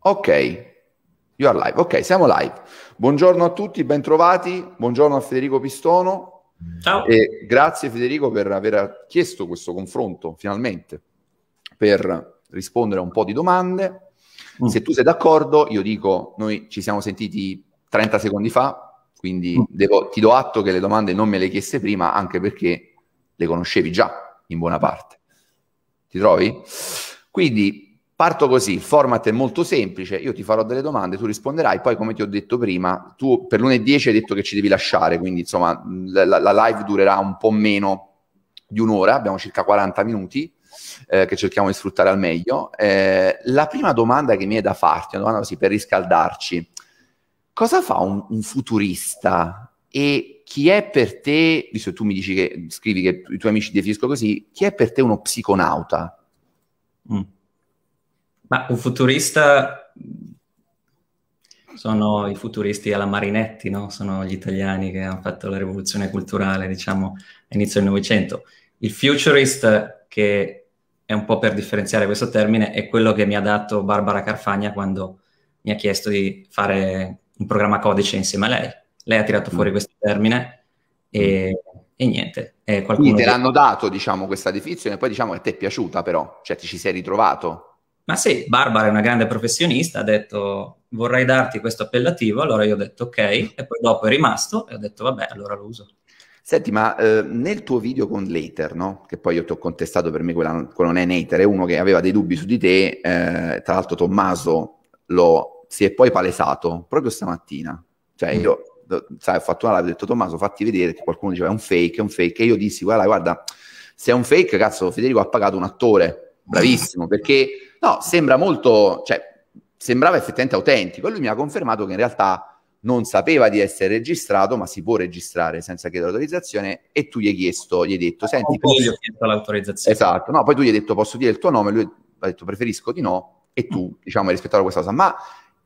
Ok, you are live. Ok, siamo live. Buongiorno a tutti, bentrovati. Buongiorno a Federico Pistono. Ciao. E grazie Federico per aver chiesto questo confronto finalmente per rispondere a un po' di domande. Mm. Se tu sei d'accordo, io dico, noi ci siamo sentiti 30 secondi fa, quindi mm. devo, ti do atto che le domande non me le chieste prima, anche perché le conoscevi già in buona parte. Ti trovi? Quindi Parto così, il format è molto semplice, io ti farò delle domande, tu risponderai, poi come ti ho detto prima, tu per lunedì 10 hai detto che ci devi lasciare, quindi insomma la, la live durerà un po' meno di un'ora, abbiamo circa 40 minuti eh, che cerchiamo di sfruttare al meglio. Eh, la prima domanda che mi è da farti, una domanda così per riscaldarci, cosa fa un, un futurista e chi è per te, visto che tu mi dici che scrivi che i tuoi amici definiscono così, chi è per te uno psiconauta? Mm. Ma un futurista sono i futuristi alla Marinetti, no? sono gli italiani che hanno fatto la rivoluzione culturale, diciamo, all'inizio del Novecento. Il futurist, che è un po' per differenziare questo termine, è quello che mi ha dato Barbara Carfagna quando mi ha chiesto di fare un programma codice insieme a lei. Lei ha tirato fuori mm. questo termine e, e niente. Quindi te l'hanno dato, diciamo, questa definizione, poi diciamo che ti è piaciuta però, cioè ti ci sei ritrovato ma sì, Barbara è una grande professionista, ha detto vorrei darti questo appellativo, allora io ho detto ok, e poi dopo è rimasto e ho detto vabbè, allora lo uso. Senti, ma eh, nel tuo video con Later, no? che poi io ti ho contestato per me quella, quello non è Nater, è uno che aveva dei dubbi su di te, eh, tra l'altro Tommaso lo, si è poi palesato proprio stamattina, cioè io sai, ho fatto una live, ho detto Tommaso fatti vedere che qualcuno diceva è un fake, è un fake, e io dissi guarda, guarda, se è un fake, cazzo Federico ha pagato un attore, bravissimo, perché No, sembra molto, cioè, sembrava effettivamente autentico e lui mi ha confermato che in realtà non sapeva di essere registrato, ma si può registrare senza chiedere l'autorizzazione e tu gli hai chiesto, gli hai detto, ah, senti... Poi gli ho chiesto l'autorizzazione. Esatto, no, poi tu gli hai detto posso dire il tuo nome, lui ha detto preferisco di no e tu, diciamo, hai rispettato questa cosa. Ma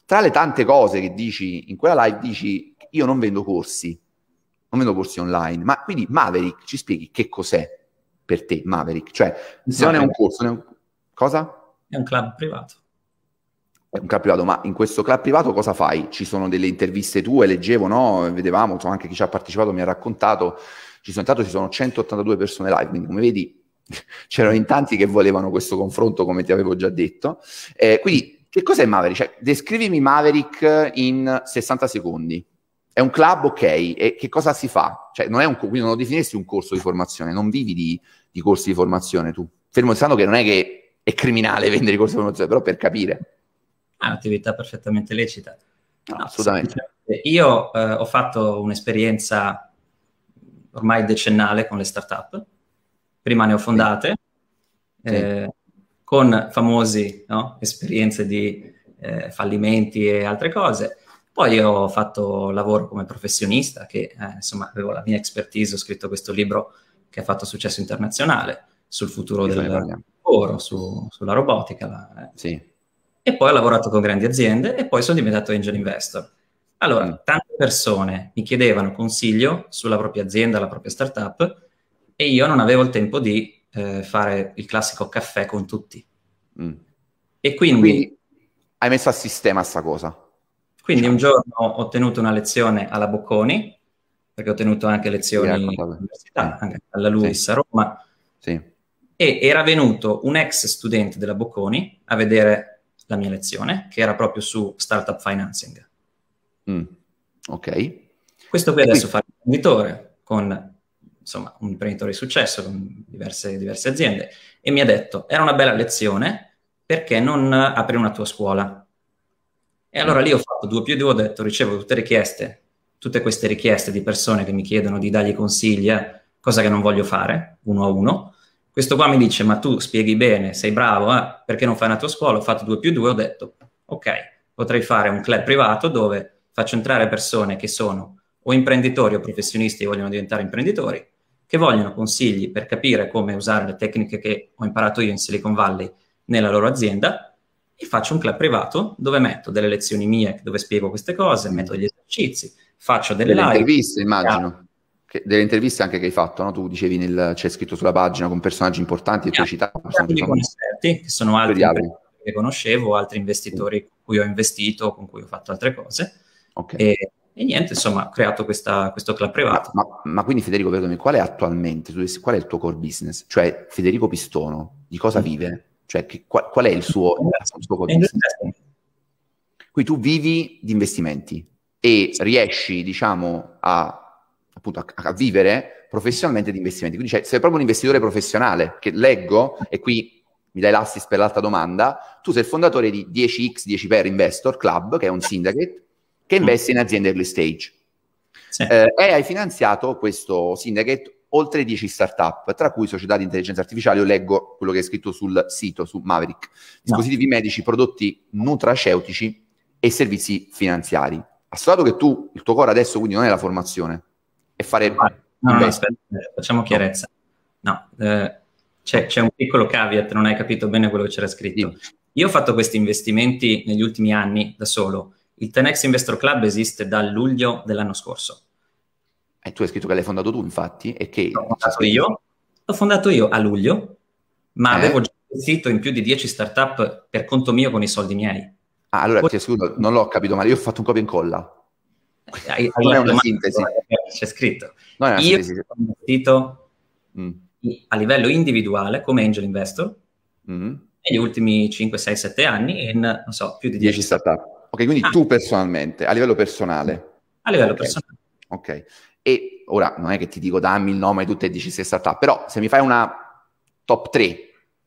tra le tante cose che dici in quella live, dici io non vendo corsi, non vendo corsi online, ma quindi Maverick ci spieghi che cos'è per te Maverick? Cioè, se non è un corso, è un... cosa? È un club privato. È un club privato, ma in questo club privato cosa fai? Ci sono delle interviste tue, leggevo, no? Vedevamo, insomma, anche chi ci ha partecipato mi ha raccontato. Ci sono, intanto ci sono 182 persone live, quindi come vedi c'erano in tanti che volevano questo confronto, come ti avevo già detto. Eh, quindi, che cos'è Maverick? Cioè, descrivimi Maverick in 60 secondi. È un club, ok, e che cosa si fa? Cioè, non è un, quindi non lo definisti un corso di formazione, non vivi di, di corsi di formazione tu. Fermo stando che non è che è criminale vendere i corsi per uno zero, però per capire. È un'attività perfettamente lecita. No, no, assolutamente. Io eh, ho fatto un'esperienza ormai decennale con le startup, Prima ne ho fondate sì. eh, con famosi no? esperienze di eh, fallimenti e altre cose. Poi ho fatto lavoro come professionista, che eh, insomma avevo la mia expertise, ho scritto questo libro che ha fatto successo internazionale sul futuro del, lavoro su, sulla robotica. La, eh. sì. E poi ho lavorato con grandi aziende e poi sono diventato angel investor. Allora, mm. tante persone mi chiedevano consiglio sulla propria azienda, la propria startup, e io non avevo il tempo di eh, fare il classico caffè con tutti. Mm. E quindi, quindi, hai messo a sistema sta cosa. Quindi diciamo. un giorno ho tenuto una lezione alla Bocconi, perché ho tenuto anche lezioni sì, ecco, all'università, mm. anche alla Luis sì. a Roma. Sì e era venuto un ex studente della Bocconi a vedere la mia lezione, che era proprio su startup financing. Mm. Ok. Questo qui adesso e quindi... fa l'imprenditore con insomma, un imprenditore di successo con diverse, diverse aziende e mi ha detto era una bella lezione perché non apri una tua scuola e allora mm. lì ho fatto due più due ho detto ricevo tutte richieste tutte queste richieste di persone che mi chiedono di dargli consigli eh, cosa che non voglio fare uno a uno questo qua mi dice, ma tu spieghi bene, sei bravo, eh? perché non fai una tua scuola? Ho fatto 2 più 2, ho detto, ok, potrei fare un club privato dove faccio entrare persone che sono o imprenditori o professionisti e vogliono diventare imprenditori, che vogliono consigli per capire come usare le tecniche che ho imparato io in Silicon Valley nella loro azienda e faccio un club privato dove metto delle lezioni mie dove spiego queste cose, metto degli esercizi, faccio delle, delle live, interviste, immagino che, delle interviste anche che hai fatto, no? tu dicevi nel, c'è scritto sulla pagina con personaggi importanti e tu hai citato personaggi conoscerti, che sono altri che conoscevo, altri investitori sì. con cui ho investito, con cui ho fatto altre cose. Okay. E, e, niente, insomma, ho creato questa, questo club privato. Ma, ma, ma quindi Federico, perdonami, qual è attualmente, tu, qual è il tuo core business? Cioè Federico Pistono, di cosa mm. vive? Cioè che, qual, qual, è il suo, il suo core business? Qui tu vivi di investimenti e riesci, diciamo, a appunto a, a, vivere professionalmente di investimenti. Quindi cioè, sei proprio un investitore professionale che leggo e qui mi dai l'assist per l'altra domanda, tu sei il fondatore di 10x 10 per Investor Club, che è un syndicate che investe in aziende early stage. Sì. Eh, e hai finanziato questo syndicate oltre 10 startup, tra cui società di intelligenza artificiale, io leggo quello che è scritto sul sito, su Maverick, dispositivi no. medici, prodotti nutraceutici e servizi finanziari. Assolato che tu, il tuo core adesso quindi non è la formazione, e fare... No, no, aspetta, facciamo chiarezza. No, eh, c'è, c'è, un piccolo caveat, non hai capito bene quello che c'era scritto. Sì. Io ho fatto questi investimenti negli ultimi anni da solo. Il Tenex Investor Club esiste dal luglio dell'anno scorso. E tu hai scritto che l'hai fondato tu, infatti, e che... L'ho fondato io, l'ho fondato io a luglio, ma eh. avevo già investito in più di 10 startup per conto mio con i soldi miei. Ah, allora, Poi... scusa, non l'ho capito male, io ho fatto un copia e incolla. Hai, non è una sintesi. C'è scritto. Non è Io ho investito mm. a livello individuale come angel investor mm. negli ultimi 5, 6, 7 anni in, non so, più di 10, 10 startup. Ok, quindi ah. tu personalmente, a livello personale. A livello okay. personale. Ok. E ora non è che ti dico dammi il nome di tutte e 10 startup, però se mi fai una top 3,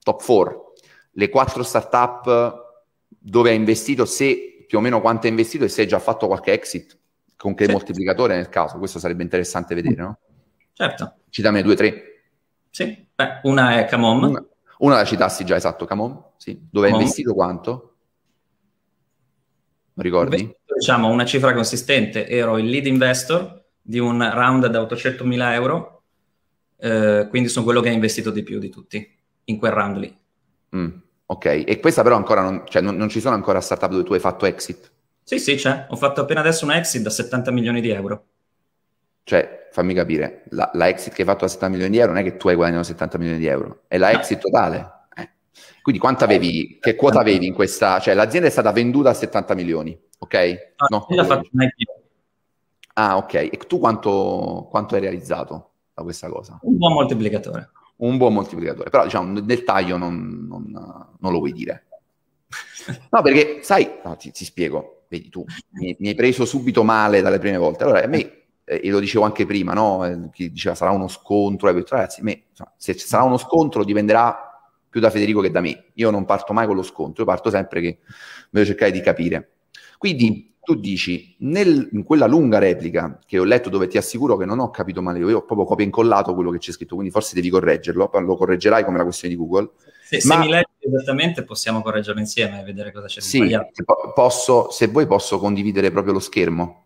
top 4, le 4 startup dove hai investito, se più o meno quanto hai investito e se hai già fatto qualche exit con che certo. moltiplicatore nel caso? Questo sarebbe interessante vedere, no? Certo. Citami due, tre. Sì, Beh, una è Camom. Una, una, la citassi già, esatto, Camom, sì. Dove hai investito quanto? Non ricordi? Investito, diciamo una cifra consistente, ero il lead investor di un round da 800.000 euro, eh, quindi sono quello che ha investito di più di tutti in quel round lì. Mm, ok, e questa però ancora non, cioè non, non ci sono ancora startup dove tu hai fatto exit? Sì, sì, c'è. Ho fatto appena adesso una exit da 70 milioni di euro. Cioè, fammi capire, la, la exit che hai fatto da 70 milioni di euro non è che tu hai guadagnato 70 milioni di euro, è la no. exit totale. Eh. Quindi quanto eh, avevi, che eh, quota eh. avevi in questa, cioè l'azienda è stata venduta a 70 milioni, ok? No, no l'ha fatto un IPO. Ah, ok. E tu quanto, quanto hai realizzato da questa cosa? Un buon moltiplicatore. Un buon moltiplicatore, però diciamo nel taglio non, non, non lo vuoi dire. No, perché sai, no, ah, ti, ti spiego, vedi tu, mi, mi hai preso subito male dalle prime volte. Allora, a me eh. Eh, e lo dicevo anche prima, no? Eh, chi diceva sarà uno scontro, detto, ragazzi, me, insomma, se ci sarà uno scontro dipenderà più da Federico che da me. Io non parto mai con lo scontro, io parto sempre che voglio cercare di capire. Quindi tu dici, nel, in quella lunga replica che ho letto dove ti assicuro che non ho capito male, io ho proprio copia e incollato quello che c'è scritto, quindi forse devi correggerlo, lo correggerai come la questione di Google, se, se mi leggi esattamente possiamo correggerlo insieme e vedere cosa c'è sì, se, po- posso, se vuoi posso condividere proprio lo schermo.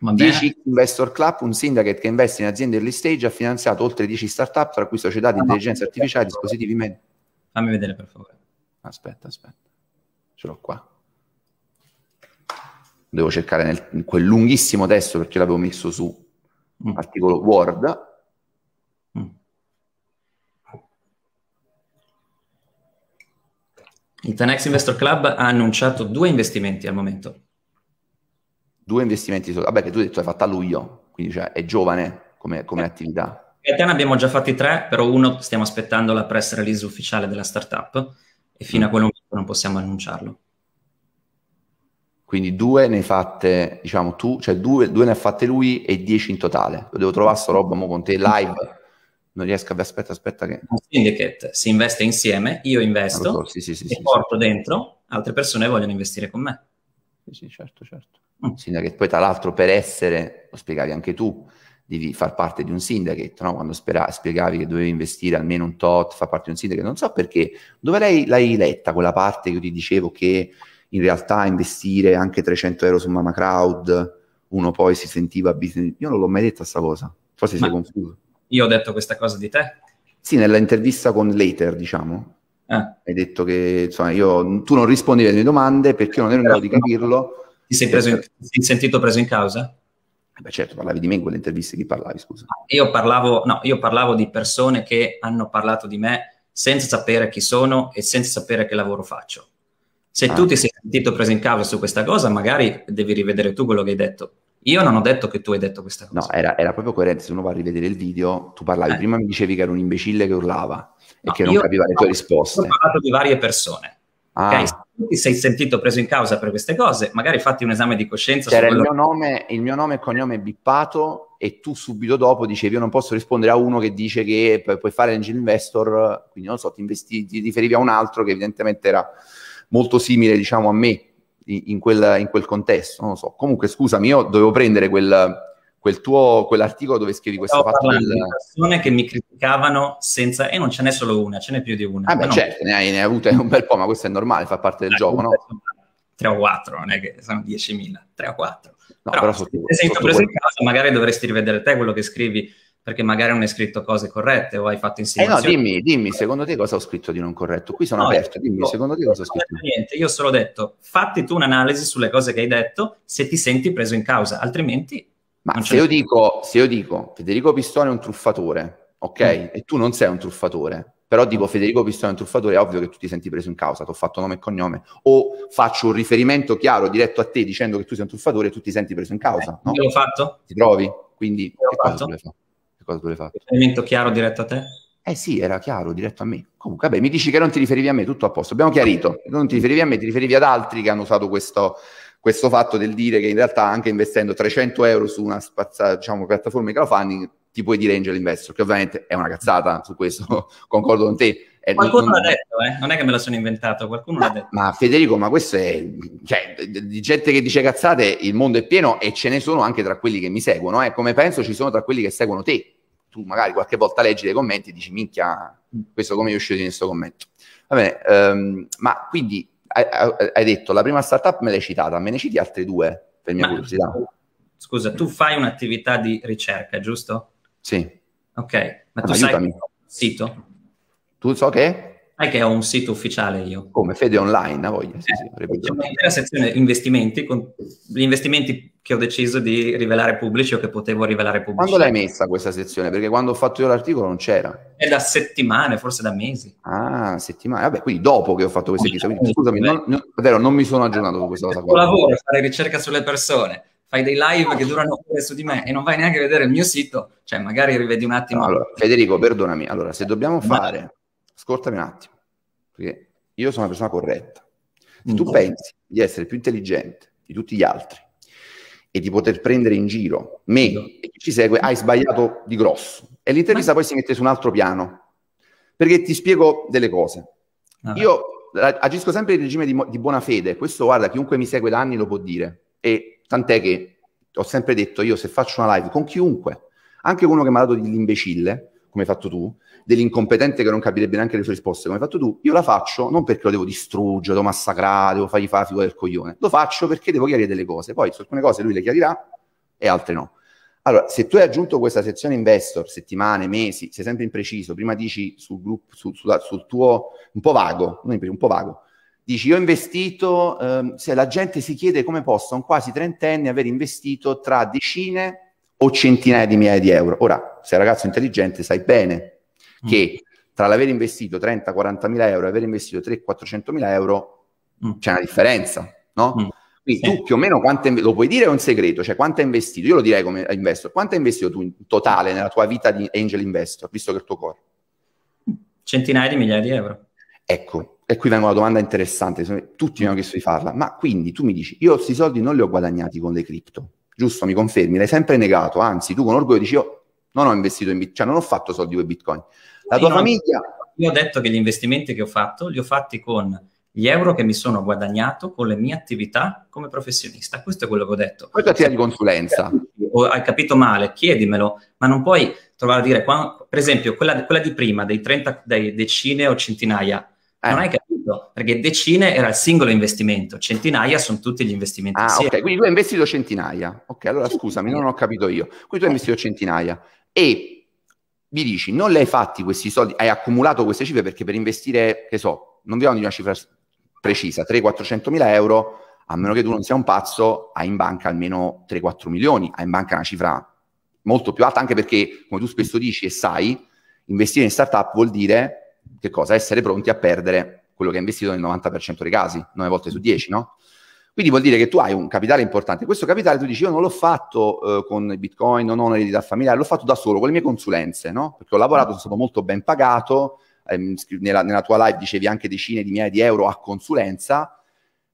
10 Investor Club, un syndicate che investe in aziende early stage, ha finanziato oltre 10 startup, tra cui società di ah, intelligenza artificiale, e dispositivi medici. Fammi vedere per favore. Aspetta, aspetta. Ce l'ho qua. Devo cercare nel, in quel lunghissimo testo perché l'avevo messo su mm. articolo Word Il Tenex Investor Club ha annunciato due investimenti al momento. Due investimenti Vabbè, che tu hai detto hai fatto a luglio, quindi cioè, è giovane come, come eh. attività. E te ne abbiamo già fatti tre, però uno stiamo aspettando la press release ufficiale della startup e fino a mm. quel momento non possiamo annunciarlo. Quindi due ne hai fatte, diciamo tu, cioè due, due ne ha fatte lui e dieci in totale. Lo devo trovare sto roba mo con te live non riesco ad aspetta, aspetta che... Un syndicate si investe insieme, io investo so, sì, sì, sì, e porto dentro, altre persone vogliono investire con me. Sì, sì, certo, certo. Mm. Syndicate. Poi tra l'altro per essere, lo spiegavi anche tu, devi far parte di un syndicate, no? quando spera, spiegavi che dovevi investire almeno un tot, far parte di un syndicate, non so perché, dove l'hai, l'hai letta quella parte che io ti dicevo che in realtà investire anche 300 euro su Mama Crowd, uno poi si sentiva business, io non l'ho mai detta sta cosa, forse Ma... sei confuso io ho detto questa cosa di te? Sì, nell'intervista con Later, diciamo. Eh. Hai detto che insomma, io, tu non rispondi alle mie domande perché non ero in grado di capirlo. Ti sei, preso in, ti sei sentito preso in causa? Eh beh, certo, parlavi di me in quelle interviste, chi parlavi, scusa? Ah, io parlavo, no, io parlavo di persone che hanno parlato di me senza sapere chi sono e senza sapere che lavoro faccio. Se ah. tu ti sei sentito preso in causa su questa cosa, magari devi rivedere tu quello che hai detto. Io non ho detto che tu hai detto questa cosa. No, era, era proprio coerente. Se uno va a rivedere il video, tu parlavi. Eh. Prima mi dicevi che era un imbecille che urlava e no, che non capiva le tue no, risposte. Ho parlato di varie persone. Ah. Okay, ti sei sentito preso in causa per queste cose, magari fatti un esame di coscienza. C'era quello... il, mio nome, il mio nome e cognome bippato e tu subito dopo dicevi io non posso rispondere a uno che dice che puoi fare angel investor, quindi non so, ti, investi, ti riferivi a un altro che evidentemente era molto simile diciamo a me in quel, in quel contesto, non lo so. Comunque, scusami, io dovevo prendere quel, quel tuo, quell'articolo dove scrivi questo Stavo fatto. Del... di persone che mi criticavano senza, e non ce n'è solo una, ce n'è più di una. Ah, beh, no. certo, ne hai, ne hai avute un bel po', ma questo è normale, fa parte del ah, gioco, no? 3 o quattro, non è che sono 10.000, tre o quattro. No, però, però sotto, se sotto, sotto per esempio, magari dovresti rivedere te quello che scrivi perché magari non hai scritto cose corrette o hai fatto insinuazioni. Eh no, dimmi, dimmi, secondo te cosa ho scritto di non corretto? Qui sono no, aperto, dimmi, no, secondo te cosa ho scritto? Niente, io ho solo detto, fatti tu un'analisi sulle cose che hai detto se ti senti preso in causa, altrimenti... Ma se io, dico, se io, dico, Federico Pistone è un truffatore, ok? Mm. E tu non sei un truffatore, però dico Federico Pistone è un truffatore, è ovvio che tu ti senti preso in causa, ti ho fatto nome e cognome, o faccio un riferimento chiaro, diretto a te, dicendo che tu sei un truffatore, e tu ti senti preso in causa, eh, no? Io l'ho fatto. Ti trovi? Quindi... Io l'ho fatto cosa tu hai fatto. Riferimento chiaro diretto a te? Eh sì, era chiaro, diretto a me. Comunque, vabbè, mi dici che non ti riferivi a me, tutto a posto. Abbiamo chiarito, non ti riferivi a me, ti riferivi ad altri che hanno usato questo, questo fatto del dire che in realtà anche investendo 300 euro su una spazza, diciamo, piattaforma di crowdfunding ti puoi dire angel investor, che ovviamente è una cazzata, su questo concordo con te. È eh, qualcuno non... l'ha detto, eh? non è che me la sono inventato, qualcuno ma, l'ha detto. Ma Federico, ma questo è, cioè, di gente che dice cazzate il mondo è pieno e ce ne sono anche tra quelli che mi seguono, eh? come penso ci sono tra quelli che seguono te tu magari qualche volta leggi dei commenti e dici minchia, questo come è uscito in questo commento. Va bene, um, ma quindi hai, hai, detto la prima startup me l'hai citata, me ne citi altre due per mia ma, curiosità. Scusa, tu fai un'attività di ricerca, giusto? Sì. Ok, ma ah, tu aiutami. sai il sito? Tu so che? Sai che ho un sito ufficiale io. Come Fede Online, a voglia. Eh, sì, sì, eh, c'è un'intera sezione investimenti con gli investimenti che ho deciso di rivelare pubblici o che potevo rivelare pubblici. Quando l'hai messa questa sezione? Perché quando ho fatto io l'articolo non c'era. È da settimane, forse da mesi. Ah, settimane. Vabbè, quindi dopo che ho fatto questa ricerca. Diciamo quindi, scusami, non, non, vero, non mi sono aggiornato su questa cosa qua. lavoro, fare ricerca sulle persone fai dei live che durano ore su di me e non vai neanche a vedere il mio sito, cioè magari rivedi un attimo. allora, Federico, perdonami, allora se dobbiamo fare ascoltami un attimo, perché io sono una persona corretta. Se tu mm. pensi di essere più intelligente di tutti gli altri e di poter prendere in giro me no. e chi ci segue, hai sbagliato di grosso. E l'intervista Ma... poi si mette su un altro piano, perché ti spiego delle cose. Ah. Io agisco sempre in regime di, di, buona fede, questo guarda, chiunque mi segue da anni lo può dire, e tant'è che ho sempre detto io se faccio una live con chiunque, anche uno che mi ha dato dell'imbecille, come hai fatto tu, dell'incompetente che non capirebbe neanche le sue risposte, come hai fatto tu, io la faccio non perché lo devo distruggere, devo massacrare, devo fargli fare la figura del coglione, lo faccio perché devo chiarire delle cose, poi su alcune cose lui le chiarirà e altre no. Allora, se tu hai aggiunto questa sezione investor, settimane, mesi, sei sempre impreciso, prima dici sul, gruppo, sul, sul, sul tuo, un po' vago, un po' vago, dici io ho investito, ehm, se la gente si chiede come posso un quasi trentenne aver investito tra decine o centinaia di migliaia di euro. Ora, sei ragazzo intelligente, sai bene che mm. tra l'aver investito 30-40 mila euro e aver investito 3-400 mila euro mm. c'è una differenza, no? Mm. Quindi sì. tu più o meno quanto lo puoi dire è un segreto, cioè quanto hai investito? Io lo direi come investor. Quanto hai investito tu in totale nella tua vita di angel investor, visto che è il tuo core? Centinaia di migliaia di euro. Ecco, e qui vengo una domanda interessante, tutti mi hanno chiesto di farla, ma quindi tu mi dici, io questi soldi non li ho guadagnati con le cripto, giusto? Mi confermi? L'hai sempre negato, anzi tu con orgoglio dici io non ho investito in bitcoin, cioè non ho fatto soldi con bitcoin. La tua no, famiglia... Io ho detto che gli investimenti che ho fatto li ho fatti con gli euro che mi sono guadagnato con le mie attività come professionista. Questo è quello che ho detto. Poi attività di consulenza. O hai capito male, chiedimelo, ma non puoi trovare a dire, quando, per esempio, quella, quella di prima, dei 30, dei decine o centinaia, eh. non hai capito investito, perché decine era il singolo investimento, centinaia sono tutti gli investimenti. Ah, insieme. ok, quindi tu hai investito centinaia. Ok, allora scusami, non ho capito io. Quindi tu hai investito centinaia e mi dici, non l'hai fatti questi soldi, hai accumulato queste cifre perché per investire, che so, non vi ho una cifra precisa, 300-400 mila euro, a meno che tu non sia un pazzo, hai in banca almeno 3-4 milioni, hai in banca una cifra molto più alta, anche perché, come tu spesso dici e sai, investire in startup vuol dire che cosa? Essere pronti a perdere quello che ha investito nel 90% dei casi, 9 volte su 10, mm-hmm. no? Quindi vuol dire che tu hai un capitale importante. Questo capitale tu dici io non l'ho fatto eh, con Bitcoin, non ho un'eredità familiare, l'ho fatto da solo con le mie consulenze, no? Perché ho lavorato, mm-hmm. sono stato molto ben pagato, ehm, nella, nella, tua live dicevi anche decine di migliaia di euro a consulenza,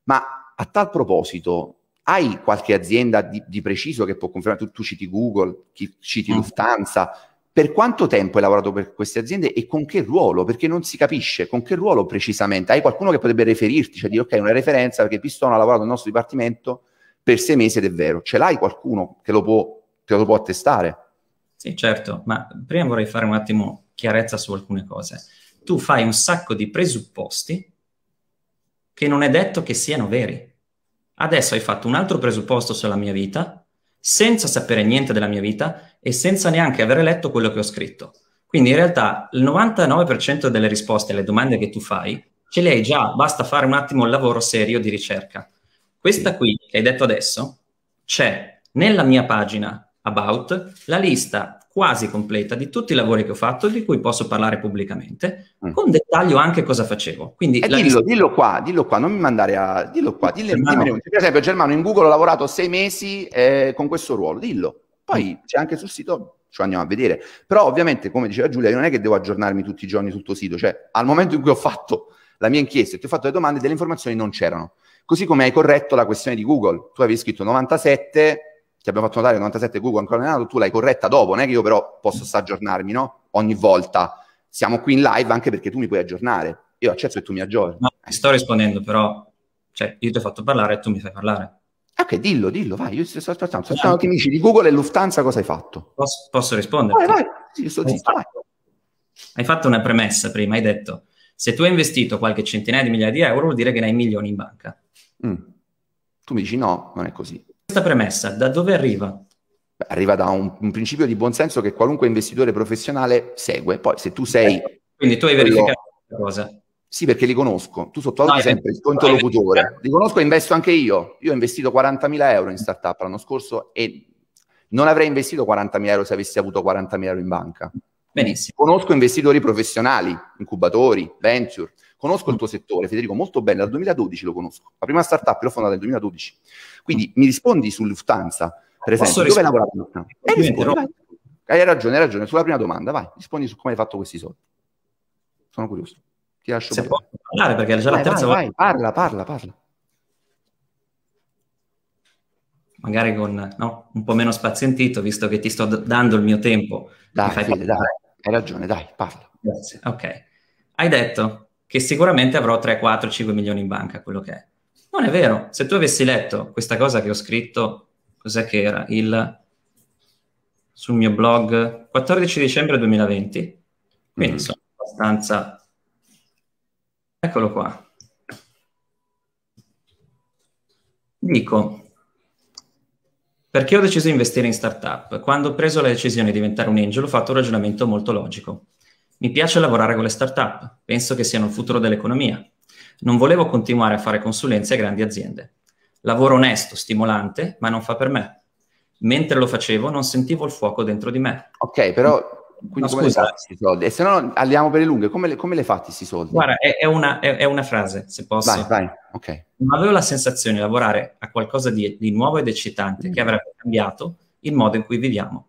ma a tal proposito hai qualche azienda di, di preciso che può confermare, tu, tu citi Google, chi, citi mm. Lufthansa, per quanto tempo hai lavorato per queste aziende e con che ruolo? Perché non si capisce con che ruolo precisamente. Hai qualcuno che potrebbe riferirti, cioè dire ok, una referenza perché Pistone ha lavorato nel nostro dipartimento per sei mesi ed è vero. Ce l'hai qualcuno che lo può, che lo può attestare? Sì, certo, ma prima vorrei fare un attimo chiarezza su alcune cose. Tu fai un sacco di presupposti che non è detto che siano veri. Adesso hai fatto un altro presupposto sulla mia vita, senza sapere niente della mia vita, e senza neanche aver letto quello che ho scritto. Quindi in realtà il 99% delle risposte alle domande che tu fai ce le hai già, basta fare un attimo un lavoro serio di ricerca. Questa qui che hai detto adesso c'è nella mia pagina About la lista quasi completa di tutti i lavori che ho fatto di cui posso parlare pubblicamente, mm. con dettaglio anche cosa facevo. Quindi eh dillo, lista... dillo qua, dillo qua, non mi mandare a... Dillo qua, dillo, Germano. Per esempio Germano in Google ho lavorato sei mesi eh, con questo ruolo, dillo. Poi c'è mm. anche sul sito, ci andiamo a vedere. Però ovviamente, come diceva Giulia, io non è che devo aggiornarmi tutti i giorni sul tuo sito, cioè al momento in cui ho fatto la mia inchiesta e ti ho fatto le domande, delle informazioni non c'erano. Così come hai corretto la questione di Google. Tu avevi scritto 97, ti abbiamo fatto notare 97 Google ancora non è nato, tu l'hai corretta dopo, non è che io però posso mm. aggiornarmi, no? Ogni volta. Siamo qui in live anche perché tu mi puoi aggiornare. Io accetto che tu mi aggiorni. No, ti sto rispondendo, però cioè, io ti ho fatto parlare e tu mi fai parlare. Ok, dillo, dillo, vai. Io sto aspettando. Sto aspettando dici di Google e Lufthansa cosa hai fatto. Posso, posso rispondere? Vai, vai. Sì, sto zitto, esatto. vai. Hai fatto una premessa prima, hai detto se tu hai investito qualche centinaia di migliaia di euro vuol dire che ne hai milioni in banca. Mm. Tu mi dici no, non è così. Questa premessa da dove arriva? Beh, arriva da un, un, principio di buonsenso che qualunque investitore professionale segue. Poi se tu sei... Certo. Quindi tu hai verificato questa cosa. Sì, perché li conosco. Tu sottovaluti sempre il tuo interlocutore. Li conosco e investo anche io. Io ho investito 40.000 euro in startup l'anno scorso e non avrei investito 40.000 euro se avessi avuto 40.000 euro in banca. Benissimo. Conosco investitori professionali, incubatori, venture. Conosco il tuo settore, Federico, molto bene. Dal 2012 lo conosco. La prima startup l'ho fondata nel 2012. Quindi mi rispondi su Lufthansa, per esempio. Dove lavorava eh, Lufthansa? hai ragione, hai ragione. Sulla prima domanda, vai. Rispondi su come hai fatto questi soldi. Sono curioso. Ti lascio Se può parlare perché è già vai, la terza vai, volta. Vai, parla, parla, parla. Magari con no, un po' meno spazientito, visto che ti sto dando il mio tempo. Dai, figlia, dai, hai ragione, dai, parla. Grazie, ok. Hai detto che sicuramente avrò 3, 4, 5 milioni in banca, quello che è. Non è vero. Se tu avessi letto questa cosa che ho scritto, cos'è che era? Il, sul mio blog 14 dicembre 2020, quindi mm sono abbastanza Eccolo qua. Dico, perché ho deciso di investire in startup? Quando ho preso la decisione di diventare un angel ho fatto un ragionamento molto logico. Mi piace lavorare con le startup, penso che siano il futuro dell'economia. Non volevo continuare a fare consulenze a grandi aziende. Lavoro onesto, stimolante, ma non fa per me. Mentre lo facevo non sentivo il fuoco dentro di me. Ok, però quindi no, come scusa. le fatti soldi? E se no andiamo per le lunghe, come le, come le fatti questi soldi? Guarda, è, è, una, è, è, una, frase, se posso. Vai, vai, ok. Ma avevo la sensazione di lavorare a qualcosa di, di nuovo ed eccitante, mm. che avrebbe cambiato il modo in cui viviamo.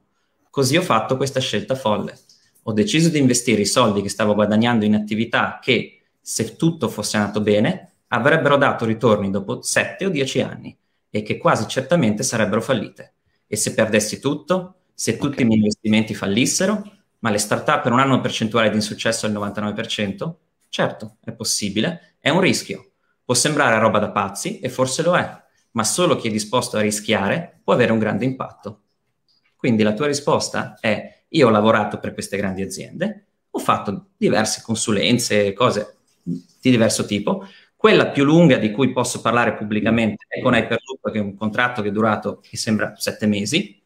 Così ho fatto questa scelta folle. Ho deciso di investire i soldi che stavo guadagnando in attività che, se tutto fosse andato bene, avrebbero dato ritorni dopo 7 o 10 anni e che quasi certamente sarebbero fallite. E se perdessi tutto, se okay. tutti i miei investimenti fallissero, ma le startup non hanno una percentuale di insuccesso al 99%? Certo, è possibile, è un rischio. Può sembrare roba da pazzi e forse lo è, ma solo chi è disposto a rischiare può avere un grande impatto. Quindi la tua risposta è io ho lavorato per queste grandi aziende, ho fatto diverse consulenze, cose di diverso tipo. Quella più lunga di cui posso parlare pubblicamente è con Hyperloop, che è un contratto che è durato, mi sembra, sette mesi,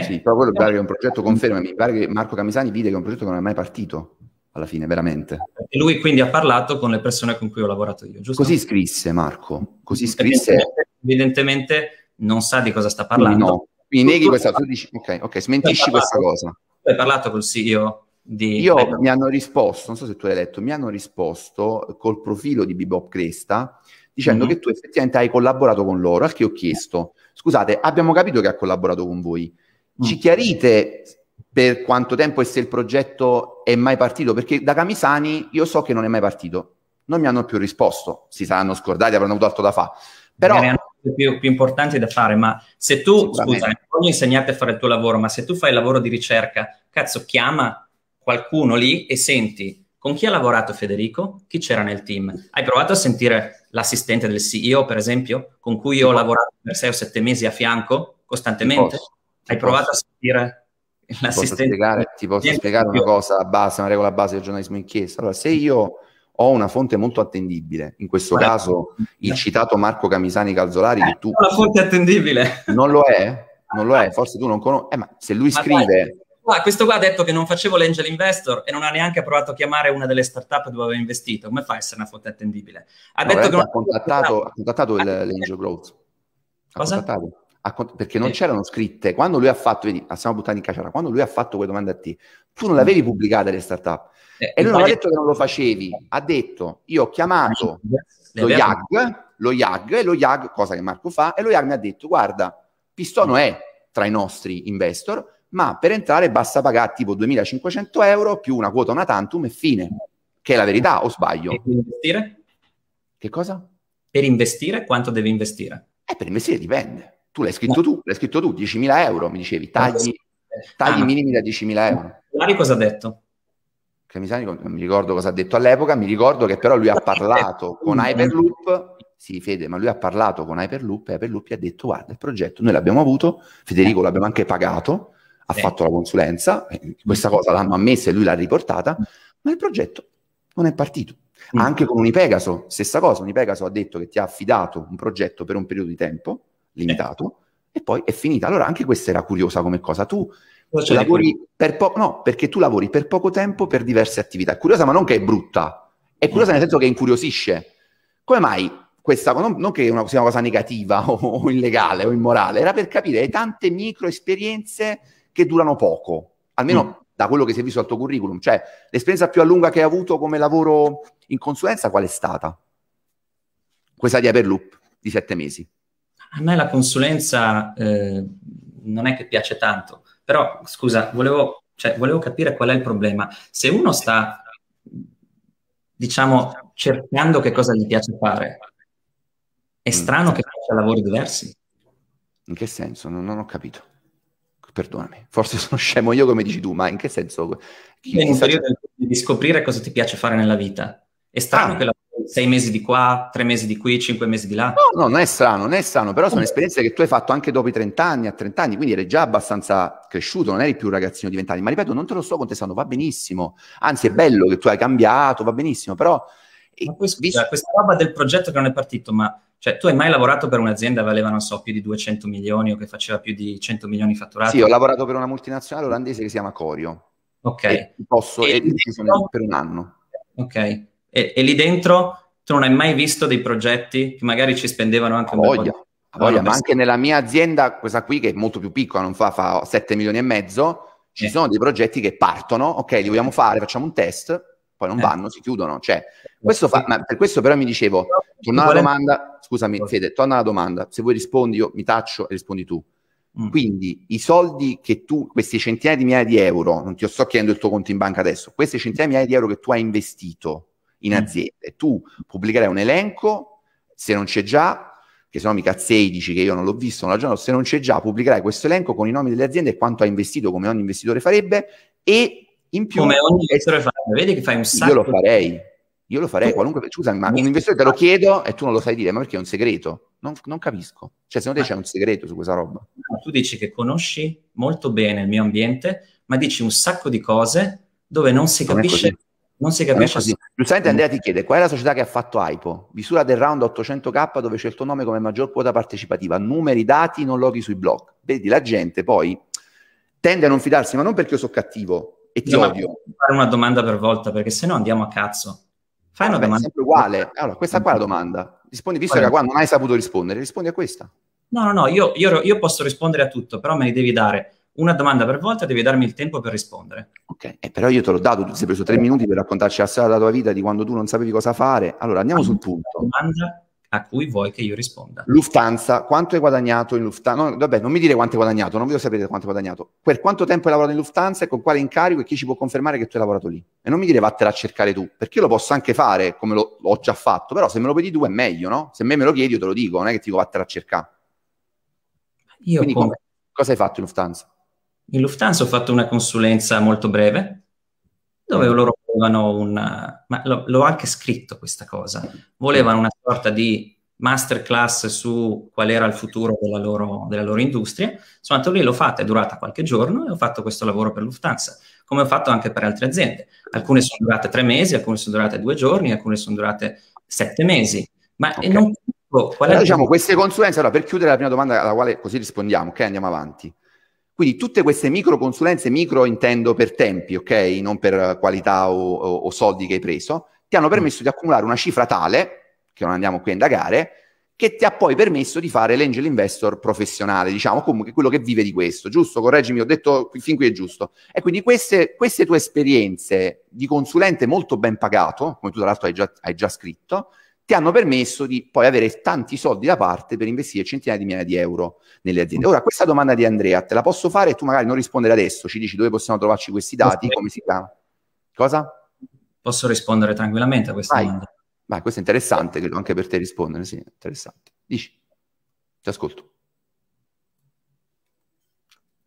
Okay? Sì, però quello pare che è un progetto, conferma, mi pare che Marco Camisani vide che è un progetto che non è mai partito alla fine, veramente. E lui quindi ha parlato con le persone con cui ho lavorato io, giusto? Così scrisse Marco, così scrisse. Evidentemente, evidentemente non sa di cosa sta parlando. no, quindi neghi questa, tu dici, ok, ok, smentisci parlato, questa cosa. hai parlato col CEO di... Io Apple. mi hanno risposto, non so se tu l'hai letto, mi hanno risposto col profilo di Bebop Cresta dicendo mm-hmm. che tu effettivamente hai collaborato con loro, al che ho chiesto, scusate, abbiamo capito che ha collaborato con voi, ci mm. chiarite per quanto tempo e se il progetto è mai partito? Perché da Camisani io so che non è mai partito. Non mi hanno più risposto, si saranno scordati, avranno avuto altro da fare. Però... Ne hanno più, più importanti da fare, ma se tu, scusa, voglio insegnarti a fare il tuo lavoro, ma se tu fai il lavoro di ricerca, cazzo, chiama qualcuno lì e senti con chi ha lavorato Federico? Chi c'era nel team? Hai provato a sentire l'assistente del CEO, per esempio, con cui io ho lavorato per sei o sette mesi a fianco costantemente? Hai provato posso... a sentire l'assistente? Ti posso spiegare, ti posso spiegare una cosa a base, una regola base del giornalismo inchiesta. Allora, se io ho una fonte molto attendibile, in questo Guarda. caso il citato Marco Camisani Calzolari, eh, che tu... Una fonte attendibile. Non lo è? Non lo è? Ah. Forse tu non conosci... Eh, ma se lui ma scrive... Dai. Ah, questo qua ha detto che non facevo l'angel investor e non ha neanche provato a chiamare una delle startup dove aveva investito. Come fa a essere una fonte attendibile? Ha no, detto che non ha contattato, ha contattato il, ah. l'angel growth. Ha Cosa? contattato a, perché non sì. c'erano scritte. Quando lui ha fatto, vedi, stiamo buttando in cacciara, quando lui ha fatto quelle domande a te, tu non le mm. avevi pubblicate le startup. Sì. Eh, e lui non ha detto che non lo facevi, ha detto, io ho chiamato eh, lo IAG, lo IAG, lo IAG, cosa che Marco fa, e lo IAG mi ha detto, guarda, Pistono è tra i nostri investor, ma per entrare basta pagare tipo 2500 euro più una quota una tantum e fine, che è la verità o sbaglio? Per investire? Che cosa? Per investire quanto devi investire? Eh, per investire dipende. Tu l'hai scritto no. tu, l'hai scritto tu, 10.000 euro, mi dicevi, tagli, tagli ah, minimi da 10.000 euro. Mario cosa ha detto? Che non mi ricordo cosa ha detto all'epoca, mi ricordo che però lui ha parlato con Hyperloop, sì Fede, ma lui ha parlato con Hyperloop e Hyperloop gli ha detto guarda il progetto noi l'abbiamo avuto, Federico eh. l'abbiamo anche pagato, ha eh. fatto la consulenza, eh, questa cosa l'hanno ammessa e lui l'ha riportata, ma il progetto non è partito. Mm. Anche con Unipegaso, stessa cosa, Unipegaso ha detto che ti ha affidato un progetto per un periodo di tempo, limitato, e poi è finita. Allora anche questa era curiosa come cosa. Tu cioè, lavori per poco, no, perché tu lavori per poco tempo per diverse attività. È curiosa, ma non che è brutta, è curiosa nel senso che incuriosisce. Come mai questa, non, non che una, sia una cosa negativa o, o, illegale o immorale, era per capire le tante micro esperienze che durano poco, almeno mm. da quello che si è visto al tuo curriculum. Cioè, l'esperienza più a lunga che hai avuto come lavoro in consulenza qual è stata? Questa di Aperloop di sette mesi a me la consulenza eh, non è che piace tanto, però scusa, volevo, cioè, volevo capire qual è il problema. Se uno sta, diciamo, cercando che cosa gli piace fare, è mm. strano mm. che faccia lavori diversi. In che senso? Non, non, ho capito. Perdonami, forse sono scemo io come dici tu, ma in che senso? Chi, è un di scoprire cosa ti piace fare nella vita. È strano ah. che la sei mesi di qua, tre mesi di qui, cinque mesi di là? No, no, non è strano, non è strano, però sono oh. esperienze che tu hai fatto anche dopo i 30 anni, a 30 anni, quindi eri già abbastanza cresciuto, non eri più un ragazzino di 20 anni, ma ripeto, non te lo sto contestando, va benissimo, anzi è bello che tu hai cambiato, va benissimo, però... Ma poi, scusa, cioè, questa roba del progetto che non è partito, ma cioè, tu hai mai lavorato per un'azienda che valeva, non so, più di 200 milioni o che faceva più di 100 milioni fatturati? Sì, ho lavorato per una multinazionale olandese che si chiama Corio. Ok. E posso, e, e sono per un anno. Ok. E, e, lì dentro tu non hai mai visto dei progetti che magari ci spendevano anche un po' di... voglia, ma anche nella mia azienda, questa qui che è molto più piccola, non fa, fa 7 milioni e mezzo, ci eh. sono dei progetti che partono, ok, li vogliamo eh. fare, facciamo un test, poi non eh. vanno, si chiudono. Cioè, eh, questo fa, ma per questo però mi dicevo, torna alla domanda, scusami Fede, torna alla domanda, se vuoi rispondi io mi taccio e rispondi tu. Mm. Quindi i soldi che tu, questi centinaia di migliaia di euro, non ti sto chiedendo il tuo conto in banca adesso, questi centinaia di migliaia di euro che tu hai investito, in mm. aziende. Tu pubblicherai un elenco, se non c'è già, che se no mica cazzei, dici che io non l'ho visto, non l'ho se non c'è già, pubblicherai questo elenco con i nomi delle aziende e quanto ha investito, come ogni investitore farebbe, e in più... Come ogni investitore farebbe, vedi che fai un sacco... Io lo farei, io lo farei, qualunque... Scusa, ma un investitore te lo chiedo e tu non lo sai dire, ma perché è un segreto? Non, non capisco. Cioè, secondo te c'è un segreto su questa roba? No, tu dici che conosci molto bene il mio ambiente, ma dici un sacco di cose dove non si non capisce non si capisce. Non Giustamente Andrea ti chiede qual è la società che ha fatto AIPO? Misura del round 800k dove c'è il tuo nome come maggior quota partecipativa, numeri, dati, non loghi sui blog. Vedi, la gente poi tende a non fidarsi, ma non perché io sono cattivo e ti no, odio. Fare una domanda per volta perché se no andiamo a cazzo. Fai una beh, domanda. È sempre uguale. Allora, questa qua è la domanda. Rispondi, visto allora. che qua non hai saputo rispondere, rispondi a questa. No, no, no, io, io, io posso rispondere a tutto, però me li devi dare una domanda per volta, devi darmi il tempo per rispondere. Ok, eh, però io te l'ho dato, tu sei preso tre minuti per raccontarci la storia della tua vita, di quando tu non sapevi cosa fare. Allora, andiamo allora, sul punto. Domanda a cui vuoi che io risponda. Lufthansa, quanto hai guadagnato in Lufthansa? No, vabbè, non mi dire quanto hai guadagnato, non voglio sapere quanto hai guadagnato. Per quanto tempo hai lavorato in Lufthansa e con quale incarico e chi ci può confermare che tu hai lavorato lì? E non mi dire vattene a cercare tu, perché io lo posso anche fare, come lo, l'ho già fatto, però se me lo vedi tu è meglio, no? Se me, me lo chiedi io te lo dico, non è che ti dico vattela a cercare. Io Quindi, come... cosa hai fatto in Lufthansa? In Lufthansa ho fatto una consulenza molto breve dove mm. loro volevano una, ma l'ho anche scritto questa cosa, volevano una sorta di masterclass su qual era il futuro della loro, della loro industria. Sono andato lì, l'ho fatta, è durata qualche giorno e ho fatto questo lavoro per Lufthansa, come ho fatto anche per altre aziende. Alcune sono durate tre mesi, alcune sono durate due giorni, alcune sono durate sette mesi. Ma okay. non qual è... Allora, diciamo, queste consulenze, allora, per chiudere la prima domanda alla quale così rispondiamo, ok, andiamo avanti. Quindi tutte queste micro consulenze, micro intendo per tempi, ok? Non per qualità o, o, o soldi che hai preso, ti hanno mm. permesso di accumulare una cifra tale, che non andiamo qui a indagare, che ti ha poi permesso di fare l'angel investor professionale, diciamo comunque quello che vive di questo, giusto? Correggimi, ho detto fin qui è giusto. E quindi queste, queste tue esperienze di consulente molto ben pagato, come tu tra l'altro hai già, hai già scritto, ti hanno permesso di poi avere tanti soldi da parte per investire centinaia di migliaia di euro nelle aziende. Ora, questa domanda di Andrea, te la posso fare e tu magari non rispondere adesso, ci dici dove possiamo trovarci questi dati, come si chiama? Cosa? Posso rispondere tranquillamente a questa Vai. domanda? Ma questo è interessante, credo anche per te rispondere, sì, interessante. Dici, ti ascolto.